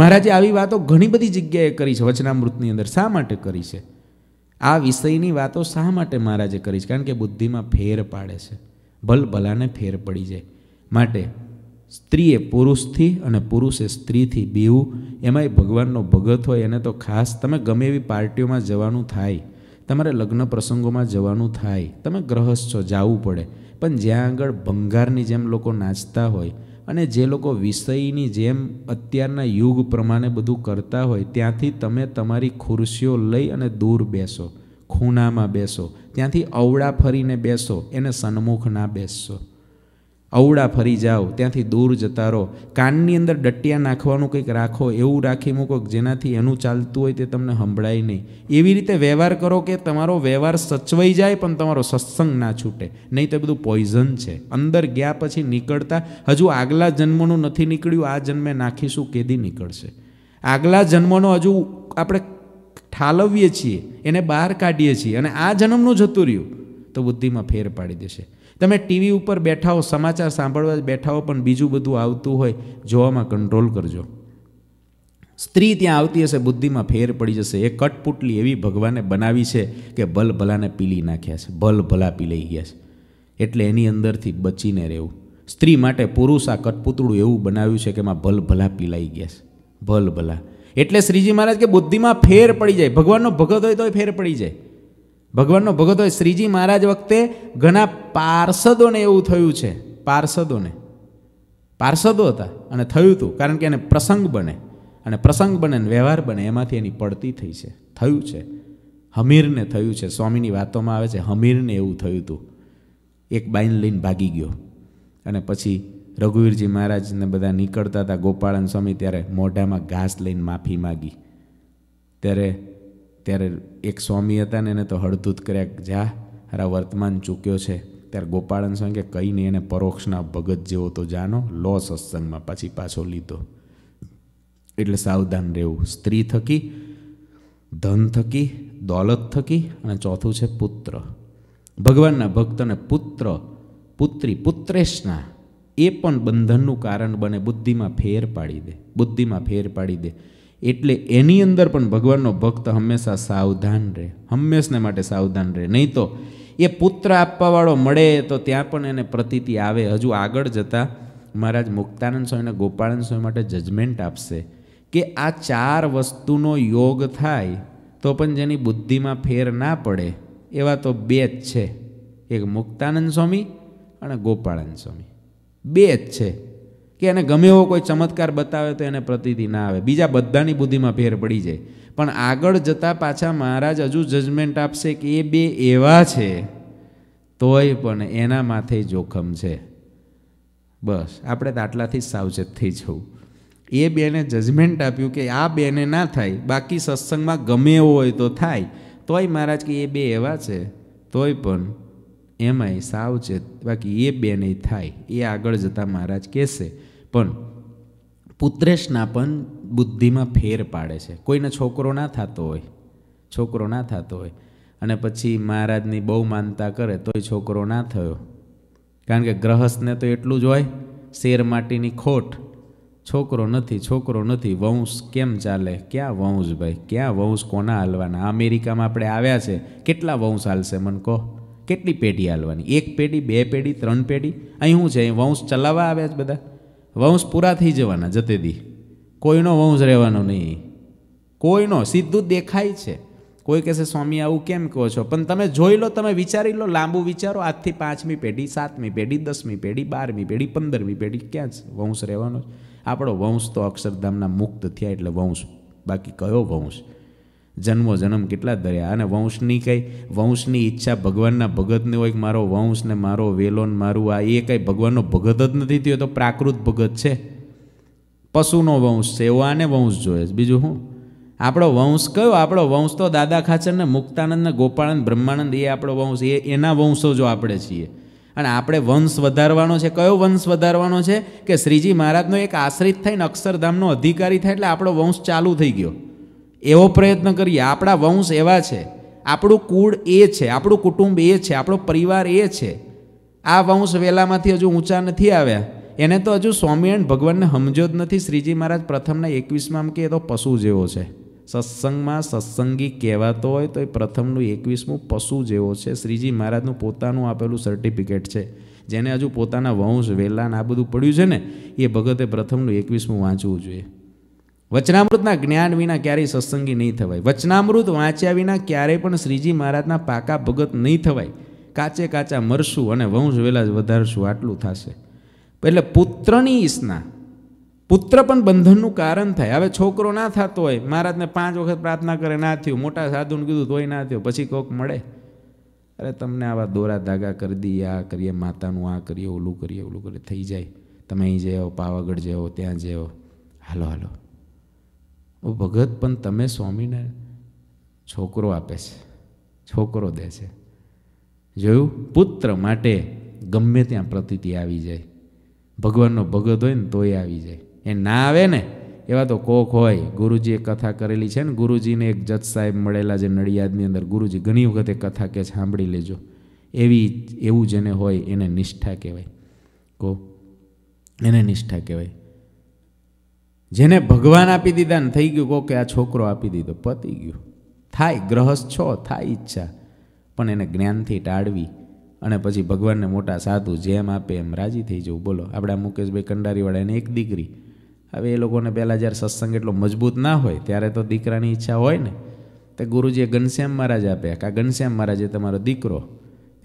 મહારાજે આવી વાતો ઘણી બધી જગ્યાએ કરી છે વચનામૃતની અંદર શા માટે કરી છે આ વિષયની વાતો શા માટે મહારાજે કરી છે કારણ કે બુદ્ધિમાં ફેર પાડે છે ભલ ભલાને ફેર પડી જાય માટે સ્ત્રીએ પુરુષથી અને પુરુષે સ્ત્રીથી બીવું એમાંય ભગવાનનો ભગત હોય એને તો ખાસ તમે ગમે એવી પાર્ટીઓમાં જવાનું થાય તમારે લગ્ન પ્રસંગોમાં જવાનું થાય તમે ગ્રહસ્થ છો જવું પડે પણ જ્યાં આગળ ભંગારની જેમ લોકો નાચતા હોય અને જે લોકો વિષયની જેમ અત્યારના યુગ પ્રમાણે બધું કરતા હોય ત્યાંથી તમે તમારી ખુરશીઓ લઈ અને દૂર બેસો ખૂણામાં બેસો ત્યાંથી અવળા ફરીને બેસો એને સન્મુખ ના બેસશો અવળા ફરી જાઓ ત્યાંથી દૂર જતા રહો કાનની અંદર ડટિયા નાખવાનું કંઈક રાખો એવું રાખી મૂકો જેનાથી એનું ચાલતું હોય તે તમને સંભળાય નહીં એવી રીતે વ્યવહાર કરો કે તમારો વ્યવહાર સચવાઈ જાય પણ તમારો સત્સંગ ના છૂટે નહીં તો બધું પોઈઝન છે અંદર ગયા પછી નીકળતા હજુ આગલા જન્મનું નથી નીકળ્યું આ જન્મે નાખીશું કેદી નીકળશે આગલા જન્મનો હજુ આપણે ઠાલવીએ છીએ એને બહાર કાઢીએ છીએ અને આ જન્મનું જતું રહ્યું તો બુદ્ધિમાં ફેર પાડી દેશે તમે ટીવી ઉપર બેઠાઓ સમાચાર સાંભળવા બેઠાઓ પણ બીજું બધું આવતું હોય જોવામાં કંટ્રોલ કરજો સ્ત્રી ત્યાં આવતી હશે બુદ્ધિમાં ફેર પડી જશે એ કટપુટલી એવી ભગવાને બનાવી છે કે ભલ ભલાને પીલી નાખ્યા છે ભલ ભલા પીલાઈ ગયા છે એટલે એની અંદરથી બચીને રહેવું સ્ત્રી માટે પુરુષ આ કટપુતળું એવું બનાવ્યું છે કે એમાં ભલ ભલા પીલાઈ ગયા છે ભલ ભલા એટલે શ્રીજી મહારાજ કે બુદ્ધિમાં ફેર પડી જાય ભગવાનનો ભગત હોય તોય ફેર પડી જાય ભગવાનનો ભગત હોય શ્રીજી મહારાજ વખતે ઘણા પાર્ષદોને એવું થયું છે પાર્ષદોને પાર્ષદો હતા અને થયું હતું કારણ કે એને પ્રસંગ બને અને પ્રસંગ બને ને વ્યવહાર બને એમાંથી એની પડતી થઈ છે થયું છે હમીરને થયું છે સ્વામીની વાતોમાં આવે છે હમીરને એવું થયું હતું એક બાઈન લઈને ભાગી ગયો અને પછી રઘુવીરજી મહારાજને બધા નીકળતા હતા ગોપાળન સ્વામી ત્યારે મોઢામાં ઘાસ લઈને માફી માગી ત્યારે ત્યારે એક સ્વામી હતા ને એને તો હળધૂત કર્યા જા હારા વર્તમાન ચૂક્યો છે ત્યારે ગોપાળન સ્વામી કે કંઈ નહીં એને પરોક્ષના ભગત જેવો તો જાનો લો સત્સંગમાં પછી પાછો લીધો એટલે સાવધાન રહેવું સ્ત્રી થકી ધન થકી દોલત થકી અને ચોથું છે પુત્ર ભગવાનના ભક્તને પુત્ર પુત્રી પુત્રેશના એ પણ બંધનનું કારણ બને બુદ્ધિમાં ફેર પાડી દે બુદ્ધિમાં ફેર પાડી દે એટલે એની અંદર પણ ભગવાનનો ભક્ત હંમેશા સાવધાન રહે હંમેશને માટે સાવધાન રહે નહીં તો એ પુત્ર આપવાવાળો મળે તો ત્યાં પણ એને પ્રતીતિ આવે હજુ આગળ જતાં મહારાજ મુક્તાનંદ સ્વામીને ગોપાળાનંદ સ્વામી માટે જજમેન્ટ આપશે કે આ ચાર વસ્તુનો યોગ થાય તો પણ જેની બુદ્ધિમાં ફેર ના પડે એવા તો બે જ છે એક મુક્તાનંદ સ્વામી અને ગોપાળાનંદ સ્વામી બે જ છે કે એને ગમે એવો કોઈ ચમત્કાર બતાવે તો એને પ્રતિથી ના આવે બીજા બધાની બુદ્ધિમાં ફેર પડી જાય પણ આગળ જતાં પાછા મહારાજ હજુ જજમેન્ટ આપશે કે એ બે એવા છે તોય પણ એના માથે જોખમ છે બસ આપણે તો આટલાથી સાવચેત થઈ જવું એ બેને જજમેન્ટ આપ્યું કે આ બેને ના થાય બાકી સત્સંગમાં ગમે એવો હોય તો થાય તોય મહારાજ કે એ બે એવા છે તોય પણ એમાંય સાવચેત બાકી એ બેને થાય એ આગળ જતાં મહારાજ કહેશે પણ પુત્રેશના પણ બુદ્ધિમાં ફેર પાડે છે કોઈને છોકરો ના થતો હોય છોકરો ના થતો હોય અને પછી મહારાજની બહુ માનતા કરે તોય છોકરો ના થયો કારણ કે ગ્રહસ્થને તો એટલું જ હોય શેર માટીની ખોટ છોકરો નથી છોકરો નથી વંશ કેમ ચાલે ક્યાં વંશ ભાઈ ક્યાં વંશ કોના હાલવાના અમેરિકામાં આપણે આવ્યા છે કેટલા વંશ હાલશે મને કહો કેટલી પેઢી હાલવાની એક પેઢી બે પેઢી ત્રણ પેઢી અહીં શું છે વંશ ચલાવવા આવ્યા છે બધા વંશ પૂરા થઈ જવાના જતે દી કોઈનો વંશ રહેવાનો નહીં કોઈનો સીધું દેખાય છે કોઈ કહેશે સ્વામી આવું કેમ કહો છો પણ તમે જોઈ લો તમે વિચારી લો લાંબુ વિચારો આજથી પાંચમી પેઢી સાતમી પેઢી દસમી પેઢી બારમી પેઢી પંદરમી પેઢી ક્યાં વંશ રહેવાનો આપણો વંશ તો અક્ષરધામના મુક્ત થયા એટલે વંશ બાકી કયો વંશ જન્મો જન્મ કેટલા ધર્યા અને વંશની કંઈ વંશની ઈચ્છા ભગવાનના ભગતને હોય કે મારો વંશ ને મારો વેલોન મારું આ એ કંઈ ભગવાનનો ભગત જ નથી થયો તો પ્રાકૃત ભગત છે પશુનો વંશ છે એવો આને વંશ જોયે છે બીજું શું આપણો વંશ કયો આપણો વંશ તો દાદા ખાચરને મુક્તાનંદ ને ગોપાળંદ બ્રહ્માનંદ એ આપણો વંશ એ એના વંશો જો આપણે છીએ અને આપણે વંશ વધારવાનો છે કયો વંશ વધારવાનો છે કે શ્રીજી મહારાજનો એક આશ્રિત થઈને અક્ષરધામનો અધિકારી થાય એટલે આપણો વંશ ચાલુ થઈ ગયો એવો પ્રયત્ન કરીએ આપણા વંશ એવા છે આપણું કુળ એ છે આપણું કુટુંબ એ છે આપણો પરિવાર એ છે આ વંશ વેલામાંથી હજુ ઊંચા નથી આવ્યા એને તો હજુ સ્વામિનારાયણ ભગવાનને સમજો જ નથી શ્રીજી મહારાજ પ્રથમના એકવીસમાં કે એ તો પશુ જેવો છે સત્સંગમાં સત્સંગી કહેવાતો હોય તો એ પ્રથમનું એકવીસમું પશુ જેવો છે શ્રીજી મહારાજનું પોતાનું આપેલું સર્ટિફિકેટ છે જેને હજુ પોતાના વંશ વેલાને આ બધું પડ્યું છે ને એ ભગતે પ્રથમનું એકવીસમું વાંચવું જોઈએ વચનામૃતના જ્ઞાન વિના ક્યારેય સત્સંગી નહીં થવાય વચનામૃત વાંચ્યા વિના ક્યારેય પણ શ્રીજી મહારાજના પાકા ભગત નહીં થવાય કાચે કાચા મરશું અને વંશ વેલા જ વધારશું આટલું થશે એટલે પુત્રની ઈસના પુત્ર પણ બંધનનું કારણ થાય હવે છોકરો ના થતો હોય મહારાજને પાંચ વખત પ્રાર્થના કરે ના થયું મોટા સાધુને કીધું તોય ના થયું પછી કોક મળે અરે તમને આવા દોરા ધાગા કરી દઈએ આ કરીએ માતાનું આ કરીએ ઓલું કરીએ ઓલું કરીએ થઈ જાય તમે અહીં જાઓ પાવાગઢ જાઓ ત્યાં જાઓ હાલો હાલો ઓ ભગત પણ તમે સ્વામીને છોકરો આપે છે છોકરો દે છે જોયું પુત્ર માટે ગમે ત્યાં પ્રતિતિ આવી જાય ભગવાનનો ભગત હોય ને તોય આવી જાય એ ના આવે ને એવા તો કોક હોય ગુરુજીએ કથા કરેલી છે ને ગુરુજીને એક જજ સાહેબ મળેલા જે નડિયાદની અંદર ગુરુજી ઘણી વખતે કથા કે સાંભળી લેજો એવી એવું જેને હોય એને નિષ્ઠા કહેવાય કો એને નિષ્ઠા કહેવાય જેને ભગવાન આપી દીધા ને થઈ ગયું કહો કે આ છોકરો આપી દીધો પતી ગયો થાય ગ્રહસ્થ છો થાય ઈચ્છા પણ એને જ્ઞાનથી ટાળવી અને પછી ભગવાનને મોટા સાધુ જેમ આપે એમ રાજી થઈ જવું બોલો આપણા મુકેશભાઈ કંડારીવાળા એને એક દીકરી હવે એ લોકોને પહેલાં જ્યારે સત્સંગ એટલો મજબૂત ના હોય ત્યારે તો દીકરાની ઈચ્છા હોય ને તે ગુરુજીએ ઘનશ્યામ મહારાજ આપ્યા કે આ ઘનશ્યામ મહારાજે તમારો દીકરો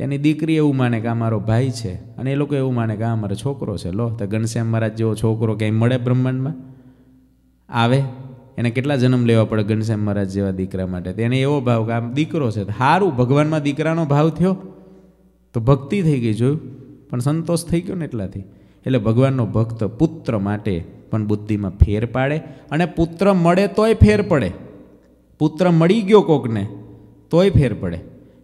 એની દીકરી એવું માને કે આ મારો ભાઈ છે અને એ લોકો એવું માને કે આ મારો છોકરો છે લો તો ઘનશ્યામ મહારાજ જેવો છોકરો ક્યાંય મળે બ્રહ્માંડમાં આવે એને કેટલા જન્મ લેવા પડે ઘનશ્યામ મહારાજ જેવા દીકરા માટે એને એવો ભાવ કે આમ દીકરો છે સારું ભગવાનમાં દીકરાનો ભાવ થયો તો ભક્તિ થઈ ગઈ જોયું પણ સંતોષ થઈ ગયો ને એટલાથી એટલે ભગવાનનો ભક્ત પુત્ર માટે પણ બુદ્ધિમાં ફેર પાડે અને પુત્ર મળે તોય ફેર પડે પુત્ર મળી ગયો કોકને તોય ફેર પડે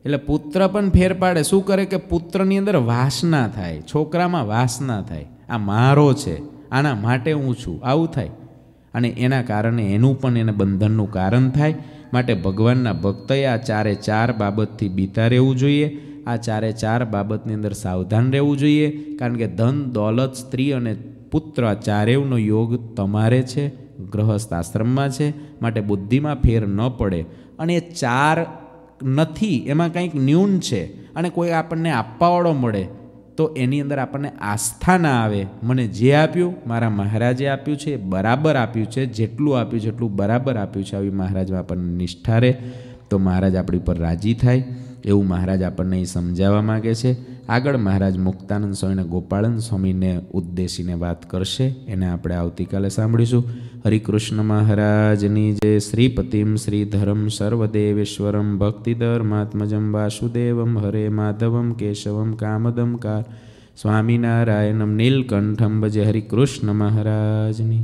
એટલે પુત્ર પણ ફેર પાડે શું કરે કે પુત્રની અંદર વાસના થાય છોકરામાં વાસના થાય આ મારો છે આના માટે હું છું આવું થાય અને એના કારણે એનું પણ એને બંધનનું કારણ થાય માટે ભગવાનના ભક્તએ આ ચારે ચાર બાબતથી બીતા રહેવું જોઈએ આ ચારે ચાર બાબતની અંદર સાવધાન રહેવું જોઈએ કારણ કે ધન દોલત સ્ત્રી અને પુત્ર આ ચારેવનો યોગ તમારે છે ગ્રહસ્થ આશ્રમમાં છે માટે બુદ્ધિમાં ફેર ન પડે અને એ ચાર નથી એમાં કંઈક ન્યૂન છે અને કોઈ આપણને આપવાવાળો મળે તો એની અંદર આપણને આસ્થા ના આવે મને જે આપ્યું મારા મહારાજે આપ્યું છે બરાબર આપ્યું છે જેટલું આપ્યું છે એટલું બરાબર આપ્યું છે આવી મહારાજમાં આપણને નિષ્ઠા રહે તો મહારાજ આપણી પર રાજી થાય એવું મહારાજ આપણને એ સમજાવવા માગે છે આગળ મહારાજ મુક્તાનંદ સ્વામીના ગોપાળન સ્વામીને ઉદ્દેશીને વાત કરશે એને આપણે આવતીકાલે સાંભળીશું હરિકૃષ્ણ મહારાજની જે શ્રીપતિમ શ્રીધરમ સર્વદેવેશ્વરમ ભક્તિધર્માત્મજમ વાસુદેવમ હરે માધવમ કેશવમ કામદમ કાર સ્વામિનારાયણમ નીલકંઠમ ભજે હરિકૃષ્ણ મહારાજની